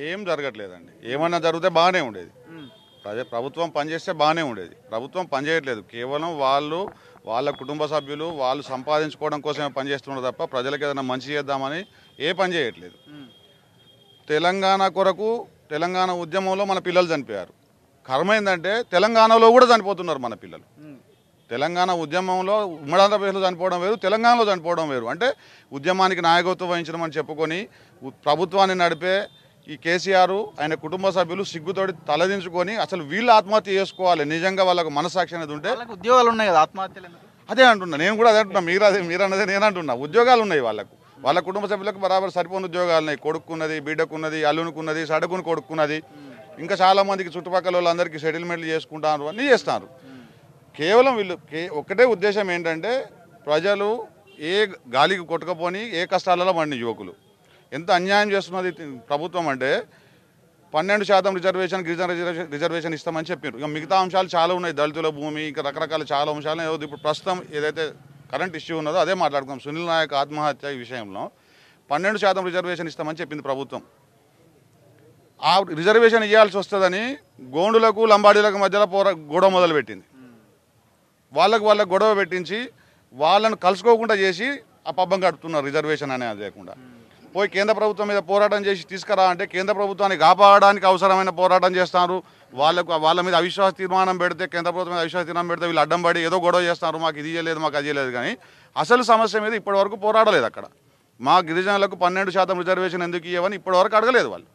ఏం జరగట్లేదండి ఏమన్నా జరిగితే బాగానే ఉండేది ప్రజా ప్రభుత్వం పనిచేస్తే బాగానే ఉండేది ప్రభుత్వం పనిచేయట్లేదు కేవలం వాళ్ళు వాళ్ళ కుటుంబ సభ్యులు వాళ్ళు సంపాదించుకోవడం కోసమే పనిచేస్తున్నారు తప్ప ప్రజలకు ఏదైనా మంచి చేద్దామని ఏ పని చేయట్లేదు తెలంగాణ కొరకు తెలంగాణ ఉద్యమంలో మన పిల్లలు చనిపోయారు కర్మ ఏంటంటే తెలంగాణలో కూడా చనిపోతున్నారు మన పిల్లలు తెలంగాణ ఉద్యమంలో ఉమ్మడి ఆంధ్రప్రదేశ్లో చనిపోవడం వేరు తెలంగాణలో చనిపోవడం వేరు అంటే ఉద్యమానికి నాయకత్వం వహించడం అని చెప్పుకొని ప్రభుత్వాన్ని నడిపే ఈ కేసీఆర్ ఆయన కుటుంబ సభ్యులు సిగ్గుతోటి తలదించుకొని అసలు వీళ్ళు ఆత్మహత్య చేసుకోవాలి నిజంగా వాళ్ళకు మనసాక్షి అనేది ఉంటే ఉద్యోగాలు ఉన్నాయి కదా ఆత్మహత్యలు అదే అంటున్నా నేను కూడా అదే అంటున్నా మీరు అదే మీరు అన్నదే నేను అంటున్నా ఉద్యోగాలు ఉన్నాయి వాళ్ళకు వాళ్ళ కుటుంబ సభ్యులకు బరాబర్ సరిపోయిన ఉద్యోగాలు ఉన్నాయి కొడుకున్నది బిడ్డకున్నది అల్లునుకున్నది సడకుని కొడుకున్నది ఇంకా చాలామందికి చుట్టుపక్కల వాళ్ళందరికీ సెటిల్మెంట్లు చేసుకుంటారు అన్నీ చేస్తారు కేవలం వీళ్ళు ఒక్కటే ఉద్దేశం ఏంటంటే ప్రజలు ఏ గాలికి కొట్టుకపోని ఏ కష్టాలలో పడిన యువకులు ఎంత అన్యాయం చేస్తున్నది ప్రభుత్వం అంటే పన్నెండు శాతం రిజర్వేషన్ గిరిజన రిజర్వేషన్ రిజర్వేషన్ ఇస్తామని చెప్పారు ఇక మిగతా అంశాలు చాలా ఉన్నాయి దళితుల భూమి ఇంకా రకరకాల చాలా అంశాలు ఇప్పుడు ప్రస్తుతం ఏదైతే కరెంట్ ఇష్యూ ఉన్నదో అదే మాట్లాడుకున్నాం సునీల్ నాయక్ ఆత్మహత్య విషయంలో పన్నెండు శాతం రిజర్వేషన్ ఇస్తామని చెప్పింది ప్రభుత్వం ఆ రిజర్వేషన్ ఇవ్వాల్సి వస్తుందని గోండులకు లంబాడీలకు మధ్యలో పోరా గొడవ మొదలుపెట్టింది వాళ్ళకు వాళ్ళకు గొడవ పెట్టించి వాళ్ళను కలుసుకోకుండా చేసి ఆ పబ్బం కడుతున్నారు రిజర్వేషన్ అనేది లేకుండా పోయి కేంద్ర ప్రభుత్వం మీద పోరాటం చేసి తీసుకురా అంటే కేంద్ర ప్రభుత్వాన్ని కాపాడడానికి అవసరమైన పోరాటం చేస్తారు వాళ్ళకు వాళ్ళ మీద అవిశ్వాస తీర్మానం పెడితే కేంద్ర ప్రభుత్వం మీద అవిశ్వాస తీర్మానం పెడితే వీళ్ళు అడ్డం పడి ఏదో గొడవ చేస్తారు మాకు ఇది చేయలేదు మాకు అది చేయలేదు కానీ అసలు సమస్య మీద ఇప్పటివరకు పోరాడలేదు అక్కడ మా గిరిజనులకు పన్నెండు శాతం రిజర్వేషన్ ఎందుకు ఇవ్వని ఇప్పటివరకు అడగలేదు వాళ్ళు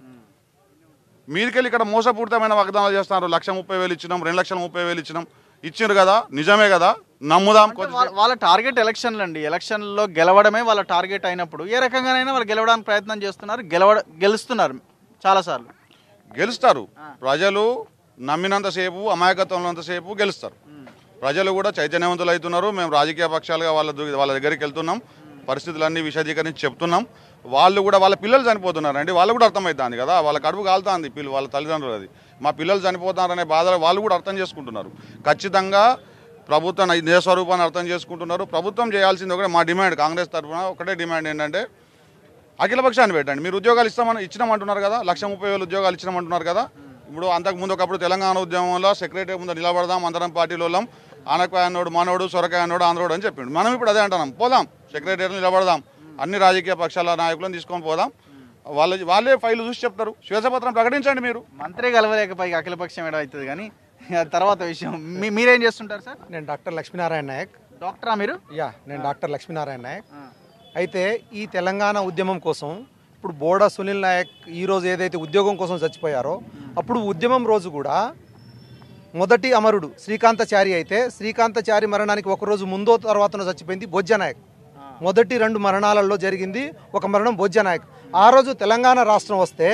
మీదికెళ్ళి ఇక్కడ మోసపూరితమైన వాగ్దానాలు చేస్తున్నారు లక్ష ముప్పై వేలు ఇచ్చినాం రెండు లక్షల ముప్పై వేలు ఇచ్చినాం ఇచ్చిండ్రు కదా నిజమే కదా నమ్ముదాం వాళ్ళ టార్గెట్ ఎలక్షన్లు అండి ఎలక్షన్లో గెలవడమే వాళ్ళ టార్గెట్ అయినప్పుడు ఏ రకంగానైనా వాళ్ళు గెలవడానికి ప్రయత్నం చేస్తున్నారు గెలవ గెలుస్తున్నారు చాలాసార్లు గెలుస్తారు ప్రజలు నమ్మినంతసేపు అంతసేపు గెలుస్తారు ప్రజలు కూడా చైతన్యవంతులు అవుతున్నారు మేము రాజకీయ పక్షాలుగా వాళ్ళ వాళ్ళ దగ్గరికి వెళ్తున్నాం పరిస్థితులన్నీ విశదీకరించి చెప్తున్నాం వాళ్ళు కూడా వాళ్ళ పిల్లలు చనిపోతున్నారండి వాళ్ళు కూడా అర్థమవుతుంది కదా వాళ్ళ కడుపు కాలుతుంది పిల్లలు వాళ్ళ తల్లిదండ్రులు అది మా పిల్లలు చనిపోతున్నారనే బాధలు వాళ్ళు కూడా అర్థం చేసుకుంటున్నారు ఖచ్చితంగా ప్రభుత్వం నిజ అర్థం చేసుకుంటున్నారు ప్రభుత్వం చేయాల్సింది ఒకటే మా డిమాండ్ కాంగ్రెస్ తరఫున ఒకటే డిమాండ్ ఏంటంటే అఖిలపక్షాన్ని పెట్టండి మీరు ఉద్యోగాలు ఇస్తామని ఇచ్చినామంటున్నారు కదా లక్ష ముప్పై వేలు ఉద్యోగాలు ఇచ్చినామంటున్నారు కదా ఇప్పుడు అంతకుముందు ఒకప్పుడు తెలంగాణ ఉద్యమంలో సెక్రటరీ ముందు నిలబడదాం అందరం పార్టీలో ఆనకాయ అన్నోడు మనోడు సొరకాయ అన్నోడు ఆంధ్రోడు అని చెప్పిండు మనం ఇప్పుడు అదే అంటున్నాం పోదాం సెక్రటరీ నిలబడదాం అన్ని రాజకీయ పక్షాల నాయకులను తీసుకొని పోదాం వాళ్ళ వాళ్ళే ఫైల్ చూసి చెప్తారు శ్వేతపత్రం ప్రకటించండి మీరు మంత్రి కలవలేకపోయి అఖిలపక్షం ఏడవుతుంది కానీ తర్వాత విషయం మీ- మీరేం చేస్తుంటారు సార్ నేను డాక్టర్ లక్ష్మీనారాయణ నాయక్ డాక్టరా మీరు యా నేను డాక్టర్ లక్ష్మీనారాయణ నాయక్ అయితే ఈ తెలంగాణ ఉద్యమం కోసం ఇప్పుడు బోడా సునీల్ నాయక్ ఈరోజు ఏదైతే ఉద్యోగం కోసం చచ్చిపోయారో అప్పుడు ఉద్యమం రోజు కూడా మొదటి అమరుడు శ్రీకాంతచారి అయితే శ్రీకాంతచారి మరణానికి ఒక రోజు ముందో తర్వాతనో చచ్చిపోయింది బొజ్జ నాయక్ మొదటి రెండు మరణాలలో జరిగింది ఒక మరణం బొజ్జ నాయక్ ఆ రోజు తెలంగాణ రాష్ట్రం వస్తే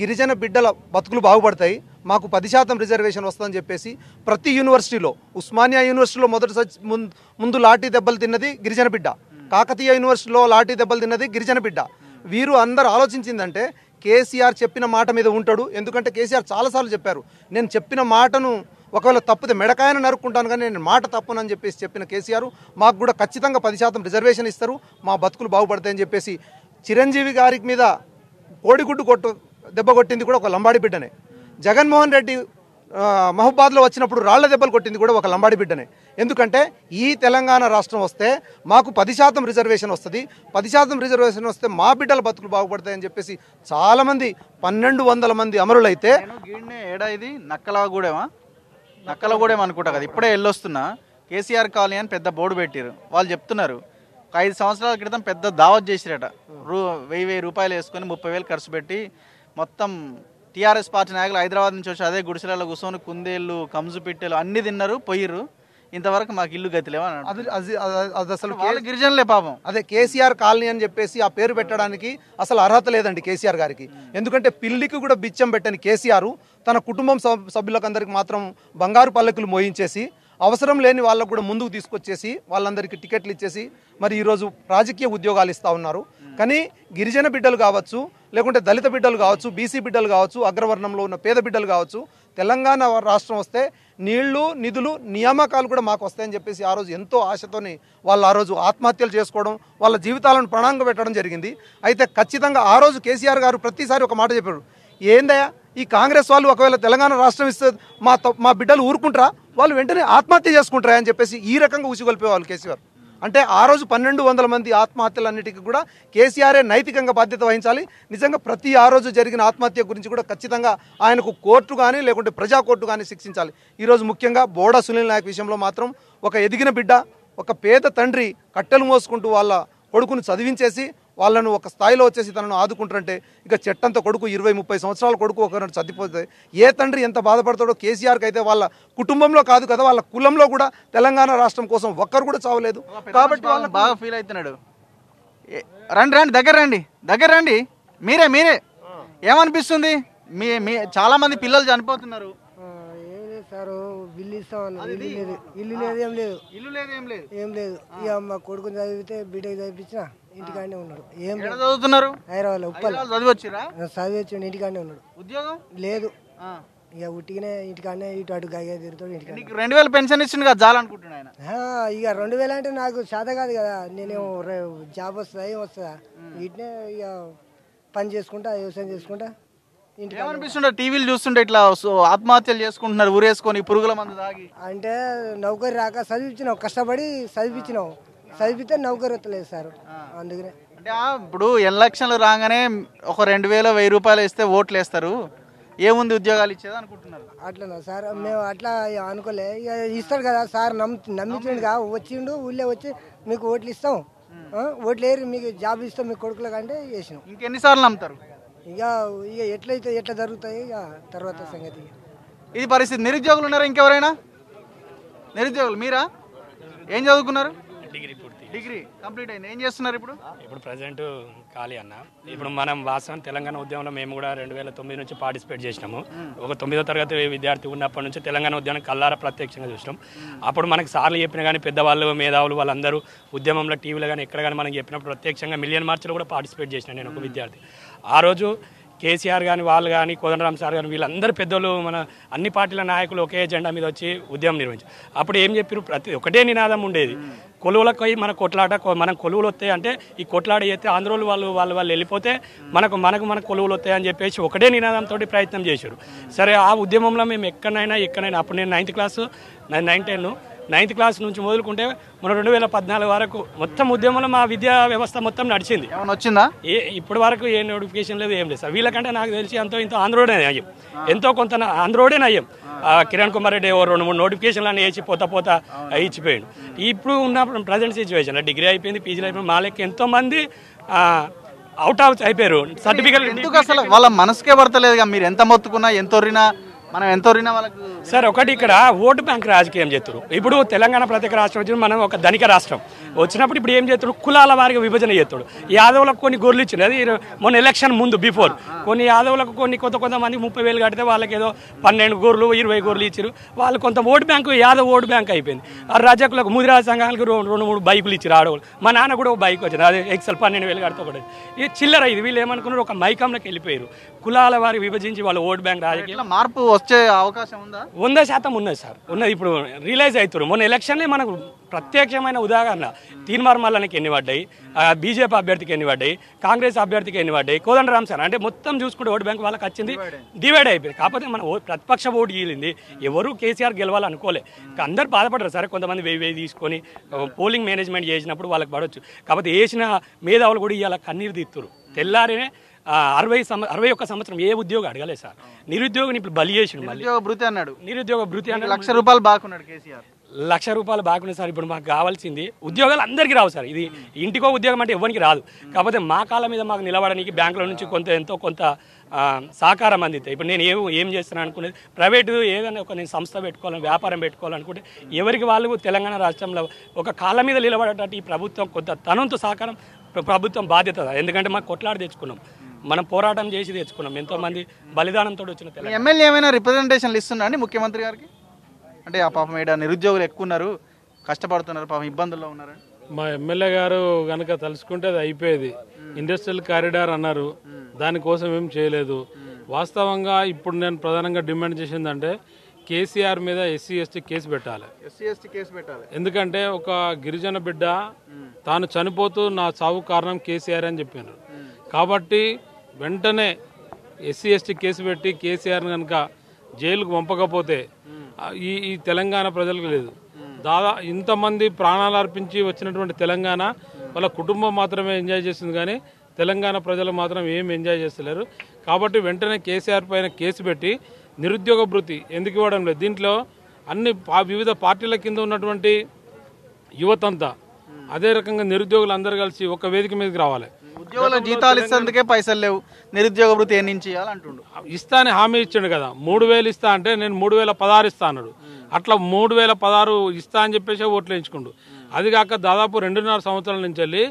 గిరిజన బిడ్డల బతుకులు బాగుపడతాయి మాకు పది శాతం రిజర్వేషన్ వస్తుందని చెప్పేసి ప్రతి యూనివర్సిటీలో ఉస్మానియా యూనివర్సిటీలో మొదటి ముందు లాఠీ దెబ్బలు తిన్నది గిరిజన బిడ్డ కాకతీయ యూనివర్సిటీలో లాఠీ దెబ్బలు తిన్నది గిరిజన బిడ్డ వీరు అందరు ఆలోచించిందంటే కేసీఆర్ చెప్పిన మాట మీద ఉంటాడు ఎందుకంటే కేసీఆర్ చాలాసార్లు చెప్పారు నేను చెప్పిన మాటను ఒకవేళ తప్పితే మెడకాయన నరుక్కుంటాను కానీ నేను మాట తప్పునని చెప్పేసి చెప్పిన కేసీఆర్ మాకు కూడా ఖచ్చితంగా పది శాతం రిజర్వేషన్ ఇస్తారు మా బతుకులు బాగుపడతాయని చెప్పేసి చిరంజీవి గారి మీద కోడిగుడ్డు కొట్టు దెబ్బ కొట్టింది కూడా ఒక లంబాడి బిడ్డనే జగన్మోహన్ రెడ్డి మహబాద్లో వచ్చినప్పుడు రాళ్ల దెబ్బలు కొట్టింది కూడా ఒక లంబాడి బిడ్డనే ఎందుకంటే ఈ తెలంగాణ రాష్ట్రం వస్తే మాకు పది శాతం రిజర్వేషన్ వస్తుంది పది శాతం రిజర్వేషన్ వస్తే మా బిడ్డల బతుకులు బాగుపడతాయని చెప్పేసి చాలామంది పన్నెండు వందల మంది అమరులైతే ఏడాది నక్కలగూడేమా నక్కలగూడేమో అనుకుంటా కదా ఇప్పుడే వెళ్ళొస్తున్నా కేసీఆర్ కాలనీ అని పెద్ద బోర్డు పెట్టారు వాళ్ళు చెప్తున్నారు ఒక ఐదు సంవత్సరాల క్రితం పెద్ద దావత్ చేసిరట రూ వెయ్యి వెయ్యి రూపాయలు వేసుకొని ముప్పై వేలు ఖర్చు పెట్టి మొత్తం టీఆర్ఎస్ పార్టీ నాయకులు హైదరాబాద్ నుంచి వచ్చి అదే గుడిసెలలో కూర్చొని కుందేళ్ళు కంజు పిట్టెలు అన్ని తిన్నారు పోయిర్రు ఇంతవరకు మాకు ఇల్లు గతిలేవా అది అది అది అసలు గిరిజనులే పాపం అదే కేసీఆర్ కాలనీ అని చెప్పేసి ఆ పేరు పెట్టడానికి అసలు అర్హత లేదండి కేసీఆర్ గారికి ఎందుకంటే పిల్లికి కూడా బిచ్చం పెట్టని కేసీఆర్ తన కుటుంబం సభ్యులకందరికి మాత్రం బంగారు పల్లకులు మోయించేసి అవసరం లేని వాళ్ళకు కూడా ముందుకు తీసుకొచ్చేసి వాళ్ళందరికీ టికెట్లు ఇచ్చేసి మరి ఈరోజు రాజకీయ ఉద్యోగాలు ఇస్తూ ఉన్నారు కానీ గిరిజన బిడ్డలు కావచ్చు లేకుంటే దళిత బిడ్డలు కావచ్చు బీసీ బిడ్డలు కావచ్చు అగ్రవర్ణంలో ఉన్న పేద బిడ్డలు కావచ్చు తెలంగాణ రాష్ట్రం వస్తే నీళ్లు నిధులు నియామకాలు కూడా మాకు వస్తాయని చెప్పేసి ఆ రోజు ఎంతో ఆశతోని వాళ్ళు ఆ రోజు ఆత్మహత్యలు చేసుకోవడం వాళ్ళ జీవితాలను ప్రణాంగ పెట్టడం జరిగింది అయితే ఖచ్చితంగా ఆ రోజు కేసీఆర్ గారు ప్రతిసారి ఒక మాట చెప్పారు ఏందయ్యా ఈ కాంగ్రెస్ వాళ్ళు ఒకవేళ తెలంగాణ రాష్ట్రం ఇస్తే మా మా బిడ్డలు ఊరుకుంటారా వాళ్ళు వెంటనే ఆత్మహత్య చేసుకుంటారా అని చెప్పేసి ఈ రకంగా ఉసిగొల్పేవాళ్ళు కేసీఆర్ అంటే ఆ రోజు పన్నెండు వందల మంది ఆత్మహత్యలన్నిటికీ కూడా కేసీఆరే నైతికంగా బాధ్యత వహించాలి నిజంగా ప్రతి ఆ రోజు జరిగిన ఆత్మహత్య గురించి కూడా ఖచ్చితంగా ఆయనకు కోర్టు కానీ లేకుంటే ప్రజా కోర్టు కానీ శిక్షించాలి ఈరోజు ముఖ్యంగా బోడా సునీల్ నాయక్ విషయంలో మాత్రం ఒక ఎదిగిన బిడ్డ ఒక పేద తండ్రి కట్టెలు మోసుకుంటూ వాళ్ళ కొడుకును చదివించేసి వాళ్ళను ఒక స్థాయిలో వచ్చేసి తనను ఆదుకుంటారంటే ఇక చెట్టంత కొడుకు ఇరవై ముప్పై సంవత్సరాల కొడుకు ఒకరు చదిపోతే ఏ తండ్రి ఎంత బాధపడతాడో కేసీఆర్కి అయితే వాళ్ళ కుటుంబంలో కాదు కదా వాళ్ళ కులంలో కూడా తెలంగాణ రాష్ట్రం కోసం ఒక్కరు కూడా చావలేదు కాబట్టి వాళ్ళు బాగా ఫీల్ అవుతున్నాడు రండి రండి దగ్గర రండి దగ్గర రండి మీరే మీరే ఏమనిపిస్తుంది మీ మీ చాలా మంది పిల్లలు చనిపోతున్నారు ఇల్లు లేదు ఇల్లు లేదు ఏం లేదు ఇల్లు లేదు ఏం లేదు ఏం లేదు ఇక కొడుకుని చదివితే బిడ్డకి చదివించిన ఇంటికాడే ఉన్నాడు ఏం చదువుతున్నారు హైదరాబాద్ ఉప్పల్ చదివి ఇంటికాడే ఉన్నాడు ఉద్యోగం లేదు ఇక ఉట్టిగానే ఇంటికాడనే ఇటు అటు గయ్య తిరుగుతాడు ఇంటికాడ రెండు వేలు పెన్షన్ ఇచ్చింది కదా చాలనుకుంటున్నాను ఆయన ఇక రెండు వేలు అంటే నాకు శాత కాదు కదా నేను జాబ్ వస్తుందా ఏం వస్తుందా వీటినే ఇక పని చేసుకుంటా వ్యవసాయం చేసుకుంటా ఏమనిపిస్తుండే టీవీలు చూస్తుంటే ఇట్లా ఆత్మహత్యలు చేసుకుంటున్నారు ఊరేసుకొని పురుగుల మందు తాగి అంటే నౌకరి రాక చదివించినావు కష్టపడి చదివించినావు చదివితే లేదు సార్ అందుకనే అంటే ఇప్పుడు ఎలక్షన్లు రాగానే ఒక రెండు వేల వెయ్యి రూపాయలు వేస్తే ఓట్లు వేస్తారు ఏముంది ఉద్యోగాలు ఇచ్చేది అనుకుంటున్నారు అట్లనా సార్ మేము అట్లా అనుకోలే ఇక కదా సార్ నమ్ము నమ్మించిండుగా వచ్చిండు ఊళ్ళో వచ్చి మీకు ఓట్లు ఇస్తాం ఓట్లు వేరు మీకు జాబ్ ఇస్తాం మీ కొడుకుల కంటే చేసినాం ఇంకెన్నిసార్లు నమ్ముతారు ఇక ఇక ఎట్లయితే ఎట్లా జరుగుతాయి ఇక తర్వాత సంగతి ఇది పరిస్థితి నిరుద్యోగులు ఉన్నారా ఇంకెవరైనా నిరుద్యోగులు మీరా ఏం చదువుకున్నారు డిగ్రీ కంప్లీట్ అయింది ఏం చేస్తున్నారు ఇప్పుడు ఇప్పుడు ప్రజెంట్ ఖాళీ అన్న ఇప్పుడు మనం వాస్తవం తెలంగాణ ఉద్యమంలో మేము కూడా రెండు వేల తొమ్మిది నుంచి పార్టిసిపేట్ చేసినాము ఒక తొమ్మిదో తరగతి విద్యార్థి ఉన్నప్పటి నుంచి తెలంగాణ ఉద్యమం కల్లారా ప్రత్యక్షంగా చూసినాం అప్పుడు మనకు సార్లు చెప్పిన కానీ పెద్దవాళ్ళు మేధావులు వాళ్ళందరూ ఉద్యమంలో టీవీలో కానీ ఎక్కడ కానీ మనం చెప్పినప్పుడు ప్రత్యక్షంగా మిలియన్ మార్చ్లో కూడా పార్టిసిపేట్ చేసిన నేను ఒక విద్యార్థి ఆ రోజు కేసీఆర్ కానీ వాళ్ళు కానీ కోదండరామ్ సార్ కానీ వీళ్ళందరూ పెద్దలు మన అన్ని పార్టీల నాయకులు ఒకే ఎజెండా మీద వచ్చి ఉద్యమం నిర్వహించారు అప్పుడు ఏం చెప్పారు ప్రతి ఒకటే నినాదం ఉండేది కొలువులకి మన కొట్లాట మనం కొలువులు వస్తాయి అంటే ఈ కొట్లాట చేస్తే ఆంధ్ర వాళ్ళు వాళ్ళు వాళ్ళు వెళ్ళిపోతే మనకు మనకు మన కొలువులు వస్తాయని చెప్పేసి ఒకటే నినాదంతో ప్రయత్నం చేశారు సరే ఆ ఉద్యమంలో మేము ఎక్కడైనా ఎక్కడైనా అప్పుడు నేను ninth class nine ten ninth class నుంచి మొదలుకుంటే మన రెండు వేల పద్నాలుగు వరకు మొత్తం ఉద్యమంలో మా విద్యా వ్యవస్థ మొత్తం నడిచింది వచ్చిందా ఏ ఇప్పటి వరకు ఏ నోటిఫికేషన్ లేదు ఏం లేదు సార్ వీళ్ళకంటే నాకు తెలిసి ఎంతో ఇంత ఆంధ్రోడే నయం ఎంతో కొంత ఆంధ్రోడే నయం కిరణ్ కుమార్ రెడ్డి రెండు మూడు నోటిఫికేషన్లు అని వేసి పోతా పోతా ఇచ్చిపోయాడు ఇప్పుడు ఉన్న ప్రజెంట్ సిచ్యువేషన్ డిగ్రీ అయిపోయింది పీజీలు అయిపోయింది మా లెక్క ఎంతోమంది అవుట్ ఆఫ్ అయిపోయారు సర్టిఫికేట్ ఎందుకు అసలు వాళ్ళ మనసుకే పడతలేదు మీరు ఎంత మొత్తుకున్నా ఎంతొరినా మనం ఎంతో సార్ ఒకటి ఇక్కడ ఓటు బ్యాంక్ రాజకీయం చేస్తారు ఇప్పుడు తెలంగాణ ప్రత్యేక రాష్ట్రం వచ్చిన మనం ఒక ధనిక రాష్ట్రం వచ్చినప్పుడు ఇప్పుడు ఏం చేస్తాడు కులాల వారికి విభజన చేస్తాడు యాదవులకు కొన్ని గొర్రెలు ఇచ్చింది అది మొన్న ఎలక్షన్ ముందు బిఫోర్ కొన్ని యాదవులకు కొన్ని కొంత కొంతమంది ముప్పై వేలు కడితే వాళ్ళకి ఏదో పన్నెండు గొర్రెలు ఇరవై గొర్రెలు ఇచ్చారు వాళ్ళు కొంత vote bank Yadav vote bank అయిపోయింది ఆ రజకులకు ముదిరాజ సంఘాలకు రెండు రెండు మూడు బైకులు ఇచ్చారు ఆడవాళ్ళు మా నాన్న కూడా ఒక బైక్ వచ్చింది అది ఎక్సెల్ పన్నెండు వేలు కడితే ఒకటి ఇది చిల్లర ఇది వీళ్ళు ఏమనుకున్నారు ఒక మైకంలోకి వెళ్ళిపోయారు కులాల వారికి విభజించి వాళ్ళు ఓటు బ్యాంక్ రాజకీయ మార్పు వచ్చే అవకాశం ఉందా వంద శాతం ఉన్నది సార్ ఉన్నది ఇప్పుడు రియలైజ్ అవుతున్నారు మొన్న ఎలక్షన్లే మనకు ప్రత్యక్షమైన ఉదాహరణ తీన్మార్ మల్లానికి ఎన్ని పడ్డాయి బీజేపీ అభ్యర్థికి ఎన్ని పడ్డాయి కాంగ్రెస్ అభ్యర్థికి ఎన్ని పడ్డాయి కోదండరామ్ సార్ అంటే మొత్తం చూసుకుంటే ఓటు బ్యాంక్ వాళ్ళకి వచ్చింది డివైడ్ అయిపోయింది కాకపోతే మన ప్రతిపక్ష ఓటు గీలింది ఎవరు కేసీఆర్ గెలవాలనుకోలే అందరు బాధపడరు సరే కొంతమంది వెయ్యి వెయ్యి తీసుకొని పోలింగ్ మేనేజ్మెంట్ చేసినప్పుడు వాళ్ళకి పడవచ్చు కాకపోతే వేసిన మేధావులు కూడా ఇవాళ కన్నీరు తీస్తున్నారు తెల్లారినే అరవై సంవ అరవై ఒక్క సంవత్సరం ఏ ఉద్యోగం అడగలేదు సార్ నిరుద్యోగిని ఇప్పుడు బలి చేసిండు మళ్ళీ అన్నాడు నిరుద్యోగ భృతి అన్నాడు లక్ష రూపాయలు బాగున్నాడు కేసీఆర్ లక్ష రూపాయలు బాగున్నాయి సార్ ఇప్పుడు మాకు కావాల్సింది ఉద్యోగాలు అందరికీ రావు సార్ ఇది ఇంటికో ఉద్యోగం అంటే ఎవరికి రాదు కాకపోతే మా కాలం మీద మాకు నిలబడడానికి బ్యాంకుల నుంచి కొంత ఎంతో కొంత సహకారం అందితే ఇప్పుడు నేను ఏం ఏం చేస్తున్నాను అనుకునేది ప్రైవేటు ఏదైనా ఒక నేను సంస్థ పెట్టుకోవాలని వ్యాపారం పెట్టుకోవాలనుకుంటే ఎవరికి వాళ్ళు తెలంగాణ రాష్ట్రంలో ఒక కాలం మీద నిలబడేటట్టు ఈ ప్రభుత్వం కొంత తనంతో సహకారం ప్రభుత్వం బాధ్యత ఎందుకంటే మాకు కొట్లాడి తెచ్చుకున్నాం మనం పోరాటం చేసి తెచ్చుకున్నాం మంది బలిదానంతో వచ్చిన ఎమ్మెల్యే ఏమైనా రిప్రజెంటేషన్లు ఇస్తున్నా అండి ముఖ్యమంత్రి గారికి అంటే ఆ పాపం ఇక్కడ నిరుద్యోగులు ఎక్కువ ఉన్నారు కష్టపడుతున్నారు పాపం ఇబ్బందుల్లో ఉన్నారు మా ఎమ్మెల్యే గారు కనుక తలుచుకుంటే అది అయిపోయేది ఇండస్ట్రియల్ కారిడార్ అన్నారు దానికోసం ఏం చేయలేదు వాస్తవంగా ఇప్పుడు నేను ప్రధానంగా డిమాండ్ చేసింది అంటే కేసీఆర్ మీద ఎస్సీ ఎస్టీ కేసు పెట్టాలి ఎస్సీ ఎస్టీ కేసు పెట్టాలి ఎందుకంటే ఒక గిరిజన బిడ్డ తాను చనిపోతూ నా చావు కారణం కేసీఆర్ అని చెప్పారు కాబట్టి వెంటనే ఎస్సీ ఎస్టీ కేసు పెట్టి కేసీఆర్ని కనుక జైలుకు పంపకపోతే ఈ ఈ తెలంగాణ ప్రజలకు లేదు దాదా ఇంతమంది ప్రాణాలు అర్పించి వచ్చినటువంటి తెలంగాణ వాళ్ళ కుటుంబం మాత్రమే ఎంజాయ్ చేసింది కానీ తెలంగాణ ప్రజలు మాత్రం ఏం ఎంజాయ్ చేస్తలేరు కాబట్టి వెంటనే కేసీఆర్ పైన కేసు పెట్టి నిరుద్యోగ భృతి ఎందుకు ఇవ్వడం లేదు దీంట్లో అన్ని వివిధ పార్టీల కింద ఉన్నటువంటి యువతంతా అదే రకంగా నిరుద్యోగులు అందరూ కలిసి ఒక వేదిక మీదకి రావాలి ఉద్యోగుల జీతాలు ఇస్తేందుకే పైసలు లేవు నిరుద్యోగ వృత్తి ఏం నుంచి అంటుండు ఇస్తానే హామీ ఇచ్చిండు కదా మూడు వేలు ఇస్తా అంటే నేను మూడు వేల పదహారు ఇస్తా అన్నాడు అట్లా మూడు వేల పదహారు ఇస్తా అని చెప్పేసి ఓట్లు వేయించుకుండు అది కాక దాదాపు రెండున్నర సంవత్సరాల నుంచి వెళ్ళి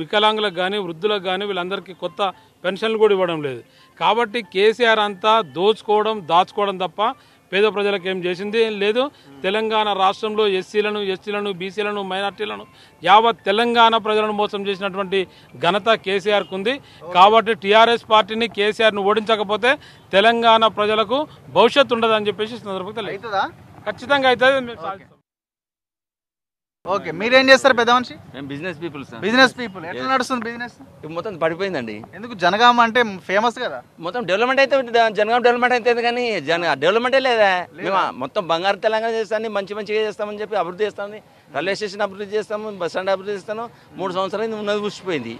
వికలాంగులకు కానీ వృద్ధులకు కానీ వీళ్ళందరికీ కొత్త పెన్షన్లు కూడా ఇవ్వడం లేదు కాబట్టి కేసీఆర్ అంతా దోచుకోవడం దాచుకోవడం తప్ప పేద ప్రజలకు ఏం చేసింది లేదు తెలంగాణ రాష్ట్రంలో ఎస్సీలను ఎస్టీలను బీసీలను మైనార్టీలను యావత్ తెలంగాణ ప్రజలను మోసం చేసినటువంటి ఘనత కేసీఆర్కు ఉంది కాబట్టి టీఆర్ఎస్ పార్టీని కేసీఆర్ను ఓడించకపోతే తెలంగాణ ప్రజలకు భవిష్యత్తు ఉండదని చెప్పేసి సందర్భంగా ఖచ్చితంగా అవుతుంది ఓకే మీరేం చేస్తారు పెద్ద మనిషి మేము business people sir business people ఎట్లా నడుస్తుంది బిజినెస్ మొత్తం పడిపోయిందండి ఎందుకు జనగామ అంటే ఫేమస్ కదా మొత్తం డెవలప్మెంట్ అయితే జనగామ డెవలప్మెంట్ అయితే కానీ జన డెవలప్మెంటే లేదా మేము మొత్తం బంగారు తెలంగాణ చేస్తాను మంచి మంచిగా చేస్తామని చెప్పి అభివృద్ధి చేస్తాను రైల్వే స్టేషన్ అభివృద్ధి చేస్తాము బస్ స్టాండ్ అభివృద్ధి చేస్తాను మూడు సంవత్సరాలు ఇది ఉన్నది ఊసిపోయింది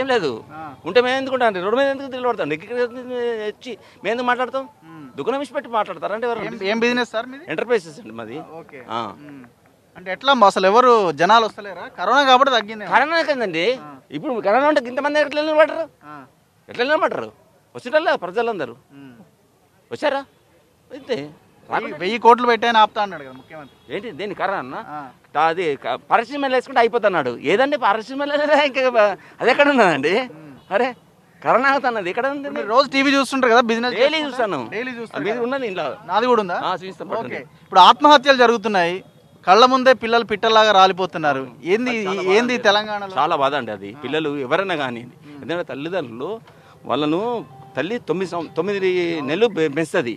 ఏం లేదు ఉంటే మేము ఎందుకుంటాం రోడ్డు మీద ఎందుకు తిరగబడతాం వచ్చి మేము ఎందుకు మాట్లాడతాం దుకాణం ఇచ్చి పెట్టి మాట్లాడతారు అంటే ఏం బిజినెస్ సార్ ఎంటర్ప్రైజెస్ అండి మాది ఓకే అంటే ఎట్లా అసలు ఎవరు జనాలు వస్తలేరా కరోనా కాబట్టి తగ్గింది కరోనా కదండి ఇప్పుడు కరోనా ఉంటే ఇంతమంది ఎట్లా నిలబడరు ఎట్లా నిలబడరు వచ్చినట్లే ప్రజలందరూ వచ్చారా అయితే వెయ్యి కోట్లు పెట్టాయని ఆపుతా అన్నాడు కదా ముఖ్యమంత్రి ఏంటి దేని అన్న అది పరిశ్రమలు వేసుకుంటే అయిపోతున్నాడు ఏదండి పరిశ్రమలు ఇంకా అది ఎక్కడ ఉన్నదండి అరే కరోనా అవుతున్నది ఎక్కడ ఉంది రోజు టీవీ చూస్తుంటారు కదా బిజినెస్ డైలీ చూస్తాను డైలీ చూస్తాను ఉన్నది ఇంట్లో నాది కూడా ఉందా చూపిస్తాను ఇప్పుడు ఆత్మహత్యలు జరుగుతున్నాయి కళ్ళ ముందే పిల్లలు పిట్టలాగా రాలిపోతున్నారు ఏంది ఏంది తెలంగాణ చాలా బాధ అండి అది పిల్లలు ఎవరైనా కానీ ఎందుకంటే తల్లిదండ్రులు వాళ్ళను తల్లి తొమ్మిది తొమ్మిది నెలలు పెంచుతుంది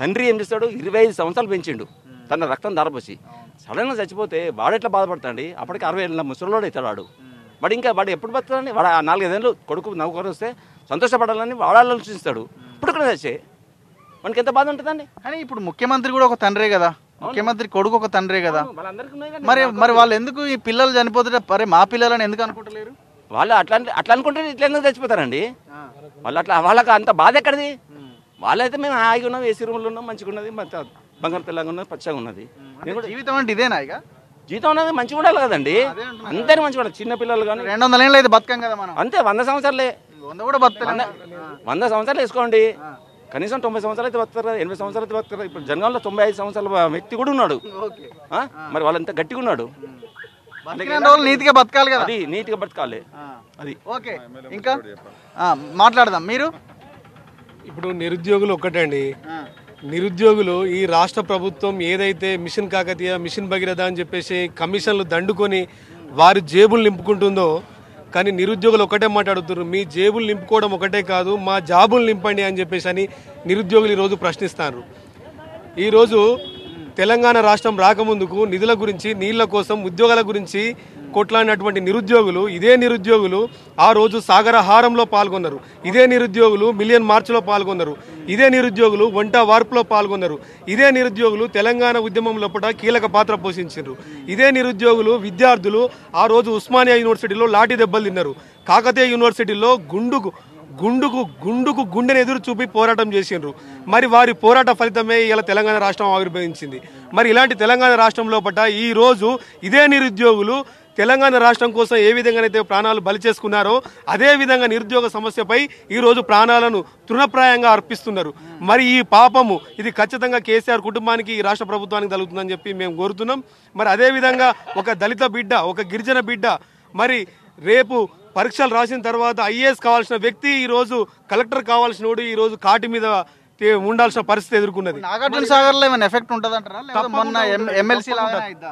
తండ్రి ఏం చేస్తాడు ఇరవై ఐదు సంవత్సరాలు పెంచిండు తన రక్తం దారపోసి గా చచ్చిపోతే వాడెట్లా బాధపడతాడు అప్పటికి అరవై ఏళ్ళ ముసలిలోడు అవుతాడు వాడు వాడు ఇంకా వాడు ఎప్పుడు పడతాడని వాడు ఆ నాలుగైదేళ్ళు కొడుకు నవ్వుకొని వస్తే సంతోషపడాలని వాడాలని చూస్తాడు ఇప్పుడు కూడా చచ్చే మనకి ఎంత బాధ ఉంటుందండి కానీ ఇప్పుడు ముఖ్యమంత్రి కూడా ఒక తండ్రే కదా ముఖ్యమంత్రి కొడుకు ఒక తండ్రే కదా మరి మరి వాళ్ళు ఎందుకు ఈ పిల్లలు చనిపోతుంటే మరి మా పిల్లలని ఎందుకు అనుకుంటలేరు వాళ్ళు అట్లా అట్లా అనుకుంటే ఇట్లా ఎందుకు చచ్చిపోతారండి వాళ్ళు అట్లా వాళ్ళకి అంత బాధ ఎక్కడిది వాళ్ళైతే మేము హాయిగా ఉన్నాం ఏసీ రూమ్లో ఉన్నాం మంచిగా ఉన్నది బంగారు పిల్లగా ఉన్నది పచ్చగా ఉన్నది జీవితం అంటే ఇదేనా ఇక జీతం అనేది మంచిగా ఉండాలి కదండి అంతే మంచిగా ఉండాలి చిన్న పిల్లలు కానీ రెండు వందల ఏళ్ళు అయితే బతకం కదా మనం అంతే వంద సంవత్సరాలే వంద కూడా బతకాలి వంద సంవత్సరాలు వేసుకోండి కనీసం తొంభై సంవత్సరాలు అయితే బతుకుతారు కదా ఎనభై సంవత్సరాలు అయితే బతుకుతారు ఇప్పుడు జనగాంలో తొంభై ఐదు సంవత్సరాల వ్యక్తి కూడా ఉన్నాడు మరి వాళ్ళు ఎంత గట్టిగా ఉన్నాడు నీతిగా బతకాలి కదా అది నీతిగా బతకాలి అది ఓకే ఇంకా మాట్లాడదాం మీరు ఇప్పుడు నిరుద్యోగులు ఒక్కటండి నిరుద్యోగులు ఈ రాష్ట్ర ప్రభుత్వం ఏదైతే మిషన్ కాకతీయ మిషన్ భగీరథ అని చెప్పేసి కమిషన్లు దండుకొని వారి జేబులు నింపుకుంటుందో కానీ నిరుద్యోగులు ఒకటే మాట్లాడుతున్నారు మీ జేబులు నింపుకోవడం ఒకటే కాదు మా జాబులు నింపండి అని చెప్పేసి అని నిరుద్యోగులు ఈరోజు ప్రశ్నిస్తారు ఈరోజు తెలంగాణ రాష్ట్రం రాకముందుకు నిధుల గురించి నీళ్ల కోసం ఉద్యోగాల గురించి కొట్లాడినటువంటి నిరుద్యోగులు ఇదే నిరుద్యోగులు ఆ రోజు సాగరహారంలో పాల్గొన్నారు ఇదే నిరుద్యోగులు మిలియన్ మార్చ్లో పాల్గొన్నారు ఇదే నిరుద్యోగులు వంట వార్పులో పాల్గొన్నారు ఇదే నిరుద్యోగులు తెలంగాణ ఉద్యమం లోపల కీలక పాత్ర పోషించారు ఇదే నిరుద్యోగులు విద్యార్థులు ఆ రోజు ఉస్మానియా యూనివర్సిటీలో లాఠీ దెబ్బలు తిన్నారు కాకతీయ యూనివర్సిటీలో గుండుకు గుండుకు గుండుకు గుండెని ఎదురు చూపి పోరాటం చేసిండ్రు మరి వారి పోరాట ఫలితమే ఇలా తెలంగాణ రాష్ట్రం ఆవిర్భవించింది మరి ఇలాంటి తెలంగాణ రాష్ట్రం లోపల ఈరోజు ఇదే నిరుద్యోగులు తెలంగాణ రాష్ట్రం కోసం ఏ విధంగానైతే ప్రాణాలు బలి చేసుకున్నారో అదే విధంగా నిరుద్యోగ సమస్యపై ఈరోజు ప్రాణాలను తృణప్రాయంగా అర్పిస్తున్నారు మరి ఈ పాపము ఇది ఖచ్చితంగా కేసీఆర్ కుటుంబానికి ఈ రాష్ట్ర ప్రభుత్వానికి తగులుతుందని చెప్పి మేము కోరుతున్నాం మరి అదేవిధంగా ఒక దళిత బిడ్డ ఒక గిరిజన బిడ్డ మరి రేపు పరీక్షలు రాసిన తర్వాత ఐఏఎస్ కావాల్సిన వ్యక్తి ఈ రోజు కలెక్టర్ కావాల్సిన వాడు ఈరోజు కాటి మీద ఉండాల్సిన పరిస్థితి ఎదుర్కొన్నది నాగార్జున సాగర్ లో ఎఫెక్ట్ ఉంటుందంటారా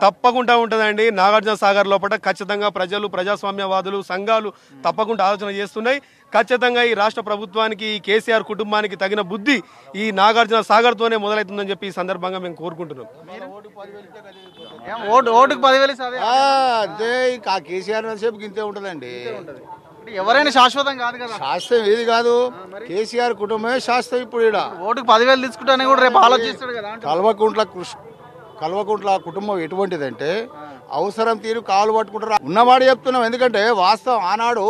తప్పకుండా ఉంటుందండి నాగార్జున సాగర్ లోపల ఖచ్చితంగా ప్రజలు ప్రజాస్వామ్యవాదులు సంఘాలు తప్పకుండా ఆలోచన చేస్తున్నాయి ఖచ్చితంగా ఈ రాష్ట్ర ప్రభుత్వానికి ఈ కేసీఆర్ కుటుంబానికి తగిన బుద్ధి ఈ నాగార్జున సాగర్తోనే మొదలవుతుందని చెప్పి ఈ సందర్భంగా మేము కోరుకుంటున్నాం ఓటు ఇంకా ఇంతే ఉంటుందండి ఎవరైనా శాశ్వతం కాదు కదా శాస్త్రం ఏది కాదు కేసీఆర్ కుటుంబమే శాస్త్రం ఇప్పుడు ఇక్కడ ఓటుకు పదివేలు తీసుకుంటానే కూడా రేపు ఆలోచిస్తాడు కదా కల్వకుంట్ల కల్వకుంట్ల కుటుంబం ఎటువంటిదంటే అవసరం తీరు కాలు పట్టుకుంటారు ఉన్నవాడు చెప్తున్నాం ఎందుకంటే వాస్తవం ఆనాడు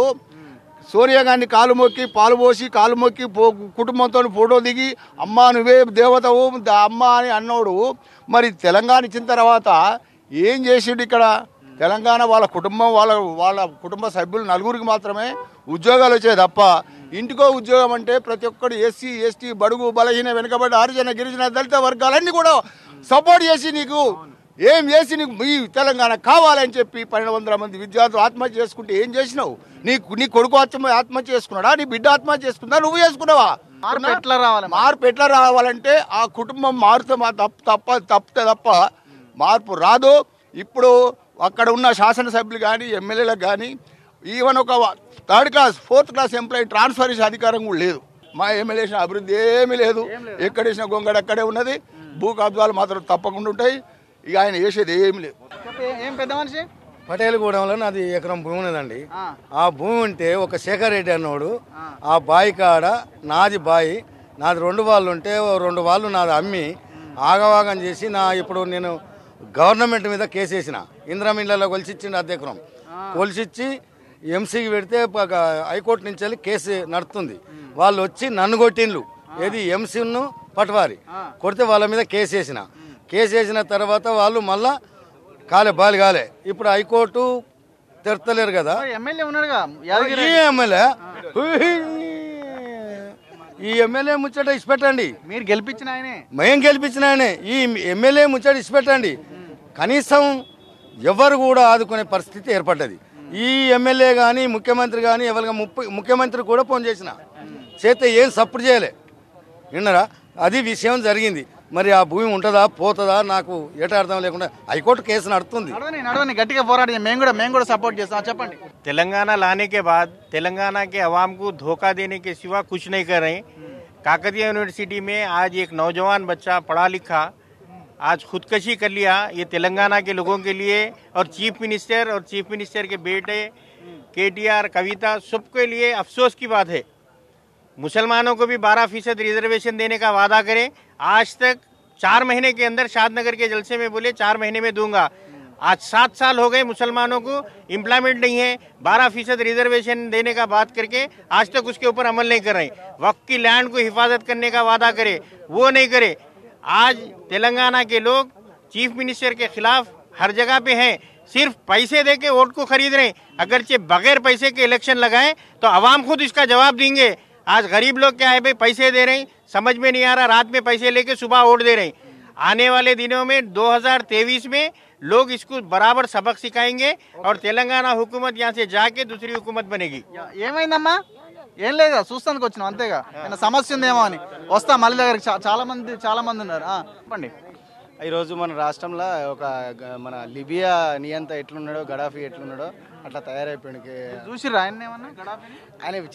సోనియా గాంధీ కాలు మొక్కి పాలు పోసి కాలు మొక్కి పో కుటుంబంతో ఫోటో దిగి అమ్మ నువ్వే దేవతవు అమ్మ అని అన్నాడు మరి తెలంగాణ ఇచ్చిన తర్వాత ఏం చేసిండు ఇక్కడ తెలంగాణ వాళ్ళ కుటుంబం వాళ్ళ వాళ్ళ కుటుంబ సభ్యులు నలుగురికి మాత్రమే ఉద్యోగాలు వచ్చాయి తప్ప ఇంటికో ఉద్యోగం అంటే ప్రతి ఒక్కడు ఎస్సీ ఎస్టీ బడుగు బలహీన వెనుకబడి ఆరిజన గిరిజన దళిత వర్గాలన్నీ కూడా సపోర్ట్ చేసి నీకు ఏం చేసి నీకు మీ తెలంగాణ కావాలని చెప్పి పన్నెండు వందల మంది విద్యార్థులు ఆత్మహత్య చేసుకుంటే ఏం చేసినావు నీకు నీ కొడుకు ఆత్మహత్య చేసుకున్నాడా నీ బిడ్డ ఆత్మహత్య చేసుకుందా నువ్వు చేసుకున్నావా మార్పు ఎట్లా రావాలి మార్పు ఎట్లా రావాలంటే ఆ కుటుంబం మారుతే మా తప్ప తప్ప తప్పితే తప్ప మార్పు రాదు ఇప్పుడు అక్కడ ఉన్న శాసనసభ్యులు కానీ ఎమ్మెల్యేలకు కానీ ఈవెన్ ఒక third class fourth class employee transfer చేసే అధికారం కూడా లేదు మా ఎమ్మెల్యేసిన అభివృద్ధి ఏమీ లేదు ఎక్కడేసిన గొంగడ అక్కడే ఉన్నది భూ కబ్జాలు మాత్రం తప్పకుండా ఉంటాయి ఇక ఆయన చేసేది ఏమి లేదు మనిషి పటేల్ గూడెంలో నాది ఎకరం భూమి ఉన్నదండి ఆ భూమి ఉంటే ఒక శేఖర్ రెడ్డి అన్నోడు ఆ బాయి కాడ నాది బాయి నాది రెండు వాళ్ళు ఉంటే రెండు వాళ్ళు నాది అమ్మి ఆగవాగం చేసి నా ఇప్పుడు నేను గవర్నమెంట్ మీద కేసు వేసిన ఇంద్రమిళ్ళలో కొలిసిచ్చిండు అర్ధ ఎకరం కొలిసిచ్చి ఎంసీకి పెడితే హైకోర్టు నుంచి వెళ్ళి కేసు నడుతుంది వాళ్ళు వచ్చి నన్ను కొట్టిండ్లు ఏది ఎంసీను పటవారి కొడితే వాళ్ళ మీద కేసు వేసిన కేసు వేసిన తర్వాత వాళ్ళు మళ్ళా కాలే బాలి కాలే ఇప్పుడు హైకోర్టు తెరతలేరు కదా ఎమ్మెల్యే ఈ ఎమ్మెల్యే ఈ ఎమ్మెల్యే ముచ్చట ఇచ్చిపెట్టండి మీరు గెలిపించిన మేం మేము గెలిపించిన ఆయనే ఈ ఎమ్మెల్యే ముచ్చట ఇచ్చిపెట్టండి కనీసం ఎవరు కూడా ఆదుకునే పరిస్థితి ఏర్పడ్డది ఈ ఎమ్మెల్యే కానీ ముఖ్యమంత్రి కానీ ఎవరికి ముఖ్యమంత్రి కూడా ఫోన్ చేసిన చేస్తే ఏం సపోర్ట్ చేయలే విన్నరా అది విషయం జరిగింది मरी आ भूमि उठदा पोतदा नाटार्थम लेकिन हईकर्ट के नड़ी लाने के बाद तेलंगाना के अवाम को धोखा देने के सिवा कुछ नहीं कर रहे काकतिया यूनिवर्सिटी में आज एक नौजवान बच्चा पढ़ा लिखा आज खुदकशी कर लिया ये तेलंगाना के लोगों के लिए और चीफ मिनिस्टर और चीफ मिनिस्टर के बेटे केटीआर कविता सबके लिए अफसोस की बात है मुसलमानों को भी बारह फीसद रिजर्वेशन देने का वादा करें आज तक चार महीने के अंदर शादनगर के जलसे में बोले चार महीने में दूंगा आज सात साल हो गए मुसलमानों को इम्प्लॉयमेंट नहीं है बारह फीसद रिजर्वेशन देने का बात करके आज तक उसके ऊपर अमल नहीं कर रहे वक्त की लैंड को हिफाजत करने का वादा करे वो नहीं करे आज तेलंगाना के लोग चीफ मिनिस्टर के खिलाफ हर जगह पे हैं सिर्फ पैसे दे के वोट को खरीद रहे अगरचे बगैर पैसे के इलेक्शन लगाएं तो आवाम खुद इसका जवाब देंगे आज गरीब लोग क्या है भाई पैसे दे रहे हैं समझ में नहीं आ रहा रात में पैसे लेके सुबह वोट दे रहे हैं आने वाले दिनों में 2023 में लोग इसको बराबर सबक सिखाएंगे और तेलंगाना हुकूमत यहाँ से जाके दूसरी हुकूमत बनेगी ఏమైందమ్మా एम లేదా చూస్తానికి వచ్చినాం అంతేగా సమస్య ఉందేమో అని వస్తా మళ్ళీ దగ్గరికి చాలా ఈరోజు మన రాష్ట్రంలో ఒక మన లిబియా నియంత ఎట్లున్నాడో గడాఫీ ఎట్లున్నాడో అట్లా తయారైపోయాడు చూసి ఆయన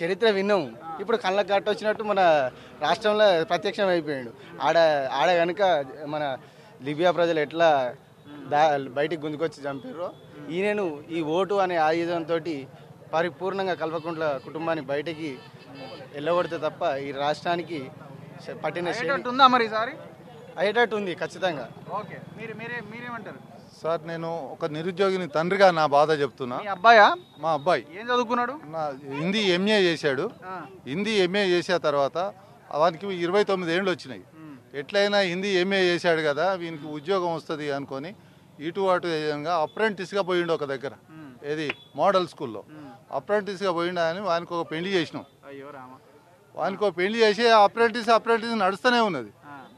చరిత్ర విన్నాం ఇప్పుడు కళ్ళకు కట్ట వచ్చినట్టు మన రాష్ట్రంలో ప్రత్యక్షం అయిపోయాడు ఆడ ఆడ కనుక మన లిబియా ప్రజలు ఎట్లా దా బయటికి గుంజుకొచ్చి చంపారు ఈయనను ఈ ఓటు అనే ఆయుధంతో పరిపూర్ణంగా కల్వకుంట్ల కుటుంబాన్ని బయటికి వెళ్ళగొడితే తప్ప ఈ రాష్ట్రానికి పట్టిన మరి ఈసారి అయ్యేటట్టు ఉంది ఖచ్చితంగా ఓకే మీరు మీరే మీరేమంటారు సార్ నేను ఒక నిరుద్యోగిని తండ్రిగా నా బాధ చెప్తున్నా అబ్బాయా మా అబ్బాయి ఏం చదువుకున్నాడు హిందీ ఎంఏ చేశాడు హిందీ ఎంఏ చేసిన తర్వాత వానికి ఇరవై తొమ్మిది ఏళ్ళు వచ్చినాయి ఎట్లయినా హిందీ ఎంఏ చేశాడు కదా వీనికి ఉద్యోగం వస్తుంది అనుకొని ఇటు అటు విధంగా అప్రెంటిస్గా పోయిండు ఒక దగ్గర ఏది మోడల్ స్కూల్లో అప్రెంటిస్గా పోయిండు అని వానికి ఒక పెళ్లి చేసినాం వానికి ఒక పెళ్లి చేసి అప్రెంటిస్ అప్రెంటిస్ నడుస్తూనే ఉన్నది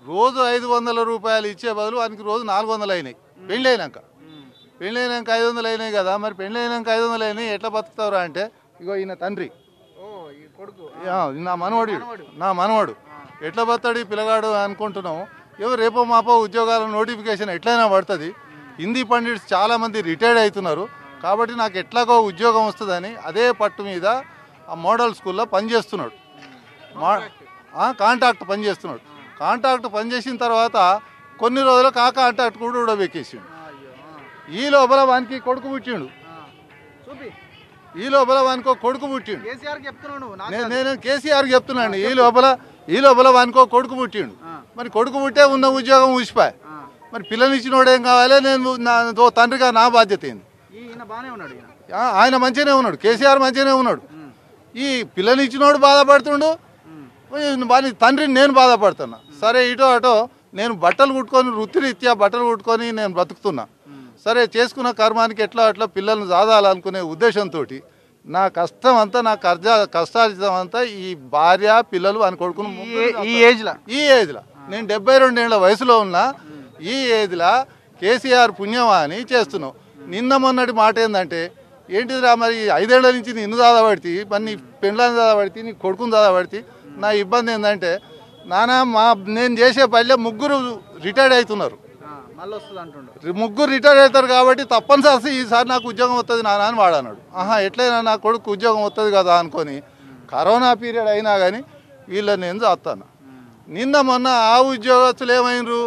రోజు ఐదు వందల రూపాయలు ఇచ్చే బదులు వానికి రోజు నాలుగు వందలు అయినాయి పెళ్ళి అయినాక ఐదు వందలు అయినాయి కదా మరి అయినాక ఐదు వందలు అయినాయి ఎట్లా బతుకుతావురా అంటే ఇగో ఈయన తండ్రి నా మనవాడు నా మనవాడు ఎట్లా బతాడు పిల్లగాడు అనుకుంటున్నాము ఏమో రేపో మాపో ఉద్యోగాల నోటిఫికేషన్ ఎట్లయినా పడుతుంది హిందీ పండిట్స్ చాలామంది రిటైర్డ్ అవుతున్నారు కాబట్టి నాకు ఎట్లాగో ఉద్యోగం వస్తుందని అదే పట్టు మీద ఆ మోడల్ స్కూల్లో పనిచేస్తున్నాడు కాంట్రాక్ట్ పనిచేస్తున్నాడు కాంట్రాక్ట్ పనిచేసిన తర్వాత కొన్ని రోజులకు ఆ కాంట్రాక్ట్ కూడా ఉడబెక్కేసిండు ఈ లోపల వానికి కొడుకు పుట్టిండు ఈ లోపల వానికో కొడుకు పుట్టిండు నేను కేసీఆర్ చెప్తున్నాను ఈ లోపల ఈ లోపల వానికో కొడుకు పుట్టిండు మరి కొడుకు పుట్టే ఉన్న ఉద్యోగం ఊసిపోయి మరి పిల్లనిచ్చినోడు ఏం కావాలి నేను నా తండ్రిగా నా బాధ్యత అయింది ఆయన మంచిగానే ఉన్నాడు కేసీఆర్ మంచిగానే ఉన్నాడు ఈ పిల్లనిచ్చినోడు బాధపడుతుండు వాని తండ్రిని నేను బాధపడుతున్నా సరే ఇటో అటో నేను బట్టలు కుట్టుకొని వృత్తిరీత్యా బట్టలు కుట్టుకొని నేను బ్రతుకుతున్నా సరే చేసుకున్న కర్మానికి ఎట్లా అట్లా పిల్లల్ని సాధాలనుకునే ఉద్దేశంతో నా కష్టం అంతా నా కర్జా కష్టార్జితం అంతా ఈ భార్య పిల్లలు అని కొడుకుని ఈ ఏజ్లా ఈ ఏజ్లో నేను డెబ్బై రెండేళ్ల వయసులో ఉన్నా ఈ ఏజ్లో కేసీఆర్ పుణ్యమా అని చేస్తున్నావు నిన్న మొన్నటి మాట ఏంటంటే ఏంటిదిరా మరి ఐదేళ్ల నుంచి నిన్ను పడితే మరి నీ పెండ్లను దాదాపడితే నీ కొడుకుని దాదాపడితే నా ఇబ్బంది ఏంటంటే నానా మా నేను చేసే పనిలో ముగ్గురు రిటైర్డ్ అవుతున్నారు ముగ్గురు రిటైర్ అవుతారు కాబట్టి తప్పనిసరి ఈసారి నాకు ఉద్యోగం వస్తుంది నాన్న అని వాడన్నాడు ఆహా ఎట్లయినా నా కొడుకు ఉద్యోగం వస్తుంది కదా అనుకొని కరోనా పీరియడ్ అయినా కానీ వీళ్ళ నేను చేస్తాను నిన్న మొన్న ఆ ఉద్యోగస్తులు ఏమైనరు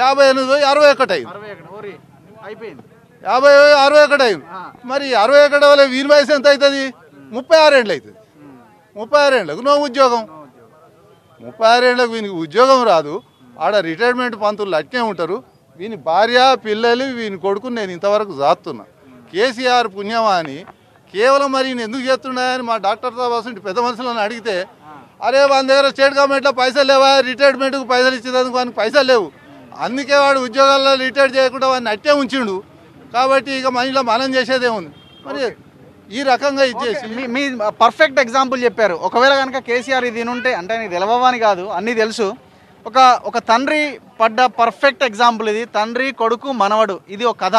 యాభై ఎనిమిది అరవై ఒకటి అయింది యాభై అరవై ఒకటి అయింది మరి అరవై ఒకటి వల్ల వీరి వయసు ఎంత అవుతుంది ముప్పై ఆరేళ్ళు అవుతుంది ముప్పై ఆరేళ్ళకు నో ఉద్యోగం ముప్పై ఏళ్ళకు వీనికి ఉద్యోగం రాదు ఆడ రిటైర్మెంట్ పంతులు అట్టే ఉంటారు వీని భార్య పిల్లలు వీని కొడుకుని నేను ఇంతవరకు జాతున్నా కేసీఆర్ పుణ్యమా అని కేవలం మరి నేను ఎందుకు చేస్తున్నాయని మా డాక్టర్ సాబాసు పెద్ద మనుషులను అడిగితే అరే వాళ్ళ దగ్గర స్టేట్ గవర్నమెంట్లో పైసలు లేవా రిటైర్మెంట్కు పైసలు ఇచ్చేదానికి వానికి పైసలు లేవు అందుకే వాడు ఉద్యోగాల్లో రిటైర్ చేయకుండా వాడిని అట్టే ఉంచిండు కాబట్టి ఇక మనీలో మనం చేసేదే ఉంది మరి ఈ రకంగా ఇచ్చేసి మీ పర్ఫెక్ట్ ఎగ్జాంపుల్ చెప్పారు ఒకవేళ కనుక కేసీఆర్ ఇది ఉంటే అంటే నీకు తెలవని కాదు అన్నీ తెలుసు ఒక ఒక తండ్రి పడ్డ పర్ఫెక్ట్ ఎగ్జాంపుల్ ఇది తండ్రి కొడుకు మనవడు ఇది ఒక కథ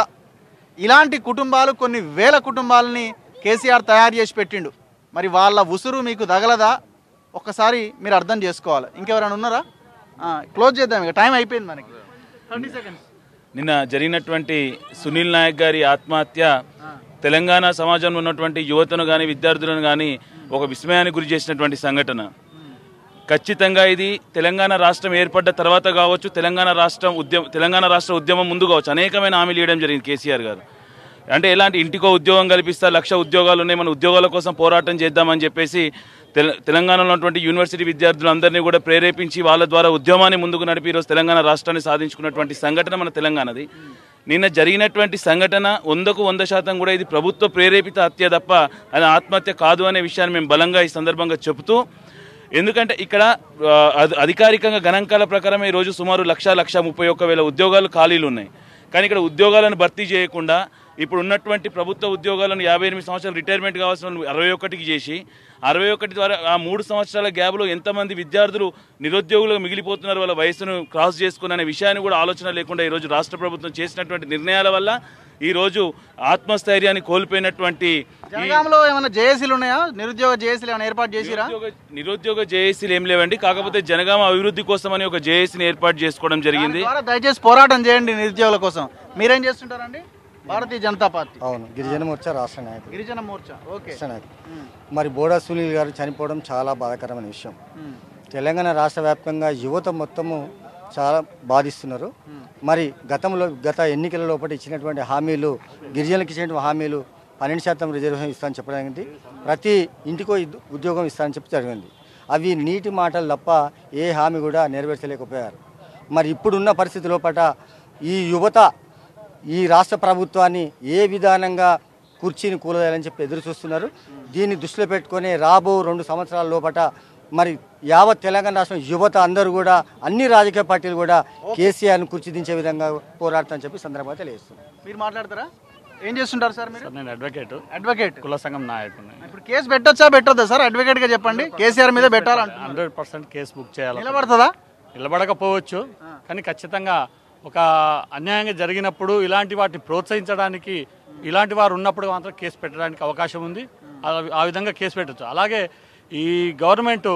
ఇలాంటి కుటుంబాలు కొన్ని వేల కుటుంబాలని కేసీఆర్ తయారు చేసి పెట్టిండు మరి వాళ్ళ ఉసురు మీకు తగలదా ఒక్కసారి మీరు అర్థం చేసుకోవాలి ఇంకెవరైనా ఉన్నారా క్లోజ్ చేద్దాం ఇక టైం అయిపోయింది మనకి సెకండ్స్ నిన్న జరిగినటువంటి సునీల్ నాయక్ గారి ఆత్మహత్య తెలంగాణ సమాజంలో ఉన్నటువంటి యువతను కానీ విద్యార్థులను కానీ ఒక విస్మయానికి గురి చేసినటువంటి సంఘటన ఖచ్చితంగా ఇది తెలంగాణ రాష్ట్రం ఏర్పడ్డ తర్వాత కావచ్చు తెలంగాణ రాష్ట్రం ఉద్యమం తెలంగాణ రాష్ట్ర ఉద్యమం ముందు కావచ్చు అనేకమైన హామీలు ఇవ్వడం జరిగింది కేసీఆర్ గారు అంటే ఎలాంటి ఇంటికో ఉద్యోగం కల్పిస్తా లక్ష ఉద్యోగాలు ఉన్నాయి మన ఉద్యోగాల కోసం పోరాటం చేద్దామని చెప్పేసి తెలంగాణలో ఉన్నటువంటి యూనివర్సిటీ విద్యార్థులందరినీ కూడా ప్రేరేపించి వాళ్ళ ద్వారా ఉద్యమాన్ని ముందుకు నడిపి ఈరోజు తెలంగాణ రాష్ట్రాన్ని సాధించుకున్నటువంటి సంఘటన మన తెలంగాణది నిన్న జరిగినటువంటి సంఘటన వందకు వంద శాతం కూడా ఇది ప్రభుత్వ ప్రేరేపిత హత్య తప్ప అది ఆత్మహత్య కాదు అనే విషయాన్ని మేము బలంగా ఈ సందర్భంగా చెబుతూ ఎందుకంటే ఇక్కడ అధికారికంగా గణాంకాల ప్రకారం ఈరోజు సుమారు లక్ష లక్ష ముప్పై ఒక్క వేల ఉద్యోగాలు ఖాళీలు ఉన్నాయి కానీ ఇక్కడ ఉద్యోగాలను భర్తీ చేయకుండా ఇప్పుడు ఉన్నటువంటి ప్రభుత్వ ఉద్యోగాలను యాభై ఎనిమిది సంవత్సరాలు రిటైర్మెంట్ కావాల్సిన వాళ్ళు అరవై ఒకటికి చేసి అరవై ఒకటి ద్వారా ఆ మూడు సంవత్సరాల గ్యాప్లో ఎంతమంది విద్యార్థులు నిరుద్యోగులుగా మిగిలిపోతున్నారు వాళ్ళ వయసును క్రాస్ చేసుకుని అనే విషయాన్ని కూడా ఆలోచన లేకుండా ఈరోజు రాష్ట్ర ప్రభుత్వం చేసినటువంటి నిర్ణయాల వల్ల ఈరోజు ఆత్మస్థైర్యాన్ని కోల్పోయినటువంటి ఏమైనా ఉన్నాయా నిరుద్యోగ ఏర్పాటు నిరుద్యోగ జేఏసీలు ఏం లేవండి కాకపోతే జనగామ అభివృద్ధి కోసం అని ఒక జేఏసీని ఏర్పాటు చేసుకోవడం జరిగింది దయచేసి పోరాటం చేయండి నిరుద్యోగుల కోసం మీరేం చేస్తుంటారండి భారతీయ జనతా పార్టీ అవును గిరిజన మోర్చా రాష్ట్ర నాయకులు గిరిజన మోర్చా మరి బోడా సునీల్ గారు చనిపోవడం చాలా బాధాకరమైన విషయం తెలంగాణ రాష్ట్ర వ్యాప్తంగా యువత మొత్తము చాలా బాధిస్తున్నారు మరి గతంలో గత ఎన్నికల లోపల ఇచ్చినటువంటి హామీలు గిరిజనులకు ఇచ్చినటువంటి హామీలు పన్నెండు శాతం రిజర్వేషన్ ఇస్తానని చెప్పడానికి ప్రతి ఇంటికో ఉద్యోగం ఇస్తానని చెప్పి జరిగింది అవి నీటి మాటలు తప్ప ఏ హామీ కూడా నెరవేర్చలేకపోయారు మరి ఇప్పుడున్న పరిస్థితి లోపల ఈ యువత ఈ రాష్ట్ర ప్రభుత్వాన్ని ఏ విధానంగా కుర్చీని కూలదాలని చెప్పి ఎదురు చూస్తున్నారు దీన్ని దృష్టిలో పెట్టుకొని రాబో రెండు సంవత్సరాల లోపల మరి యావత్ తెలంగాణ రాష్ట్రం యువత అందరూ కూడా అన్ని రాజకీయ పార్టీలు కూడా కేసీఆర్ను కుర్చీదించే విధంగా పోరాడతామని చెప్పి సందర్భంగా తెలియజేస్తున్నారు మీరు మాట్లాడతారా ఏం చేస్తుంటారు సార్ మీరు నేను అడ్వకేట్ అడ్వకేట్ కుల సంఘం నాయకుడు ఇప్పుడు కేసు పెట్టొచ్చా పెట్టొద్దా సార్ అడ్వకేట్ గా చెప్పండి కేసీఆర్ మీద పెట్టాలంటే హండ్రెడ్ పర్సెంట్ కేసు బుక్ చేయాలి నిలబడతా నిలబడకపోవచ్చు కానీ ఖచ్చితంగా ఒక అన్యాయంగా జరిగినప్పుడు ఇలాంటి వాటిని ప్రోత్సహించడానికి ఇలాంటి వారు ఉన్నప్పుడు మాత్రం కేసు పెట్టడానికి అవకాశం ఉంది ఆ విధంగా కేసు పెట్టచ్చు అలాగే ఈ గవర్నమెంట్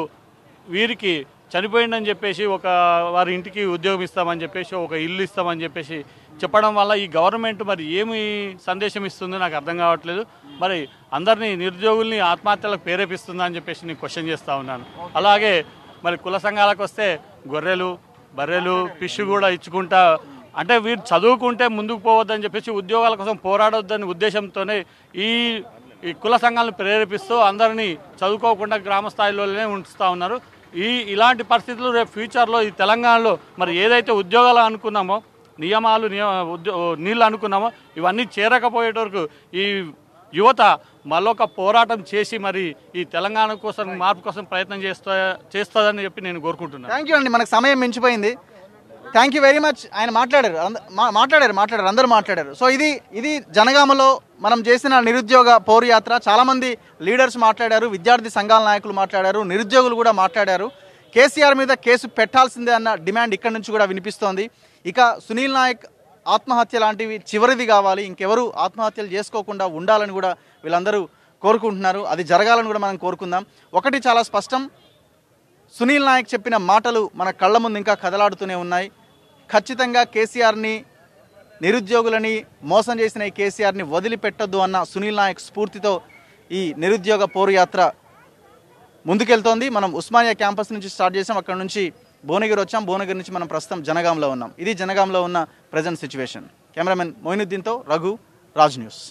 వీరికి చనిపోయిందని చెప్పేసి ఒక వారి ఇంటికి ఉద్యోగం ఇస్తామని చెప్పేసి ఒక ఇల్లు ఇస్తామని చెప్పేసి చెప్పడం వల్ల ఈ గవర్నమెంట్ మరి ఏమి సందేశం ఇస్తుందో నాకు అర్థం కావట్లేదు మరి అందరినీ నిరుద్యోగుల్ని ఆత్మహత్యలకు ప్రేరేపిస్తుందా అని చెప్పేసి నేను క్వశ్చన్ చేస్తూ ఉన్నాను అలాగే మరి కుల సంఘాలకు వస్తే గొర్రెలు బర్రెలు ఫిష్ కూడా ఇచ్చుకుంటా అంటే వీరు చదువుకుంటే ముందుకు పోవద్దని చెప్పేసి ఉద్యోగాల కోసం పోరాడొద్దని ఉద్దేశంతోనే ఈ ఈ కుల సంఘాలను ప్రేరేపిస్తూ అందరినీ చదువుకోకుండా గ్రామ స్థాయిలోనే ఉంచుతూ ఉన్నారు ఈ ఇలాంటి పరిస్థితులు రేపు ఫ్యూచర్లో ఈ తెలంగాణలో మరి ఏదైతే ఉద్యోగాలు అనుకున్నామో నియమాలు నియమ ఉద్యో నీళ్ళు అనుకున్నామో ఇవన్నీ వరకు ఈ యువత మరొక పోరాటం చేసి మరి ఈ తెలంగాణ కోసం మార్పు కోసం ప్రయత్నం చేస్తా చేస్తుందని చెప్పి నేను కోరుకుంటున్నాను థ్యాంక్ యూ అండి మనకు సమయం మించిపోయింది థ్యాంక్ యూ వెరీ మచ్ ఆయన మాట్లాడారు మాట్లాడారు మాట్లాడారు అందరూ మాట్లాడారు సో ఇది ఇది జనగామలో మనం చేసిన నిరుద్యోగ పౌరు యాత్ర చాలామంది లీడర్స్ మాట్లాడారు విద్యార్థి సంఘాల నాయకులు మాట్లాడారు నిరుద్యోగులు కూడా మాట్లాడారు కేసీఆర్ మీద కేసు పెట్టాల్సిందే అన్న డిమాండ్ ఇక్కడి నుంచి కూడా వినిపిస్తోంది ఇక సునీల్ నాయక్ ఆత్మహత్య లాంటివి చివరిది కావాలి ఇంకెవరు ఆత్మహత్యలు చేసుకోకుండా ఉండాలని కూడా వీళ్ళందరూ కోరుకుంటున్నారు అది జరగాలని కూడా మనం కోరుకుందాం ఒకటి చాలా స్పష్టం సునీల్ నాయక్ చెప్పిన మాటలు మన కళ్ళ ముందు ఇంకా కదలాడుతూనే ఉన్నాయి ఖచ్చితంగా కేసీఆర్ని నిరుద్యోగులని మోసం చేసిన ఈ కేసీఆర్ని వదిలిపెట్టద్దు అన్న సునీల్ నాయక్ స్ఫూర్తితో ఈ నిరుద్యోగ పోరుయాత్ర ముందుకెళ్తోంది మనం ఉస్మానియా క్యాంపస్ నుంచి స్టార్ట్ చేసాం అక్కడ నుంచి భువనగిరి వచ్చాం భువనగిరి నుంచి మనం ప్రస్తుతం జనగాంలో ఉన్నాం ఇది జనగాంలో ఉన్న ప్రజెంట్ సిచ్యువేషన్ కెమెరామెన్ మొయినుద్దీన్తో రఘు రాజ్ న్యూస్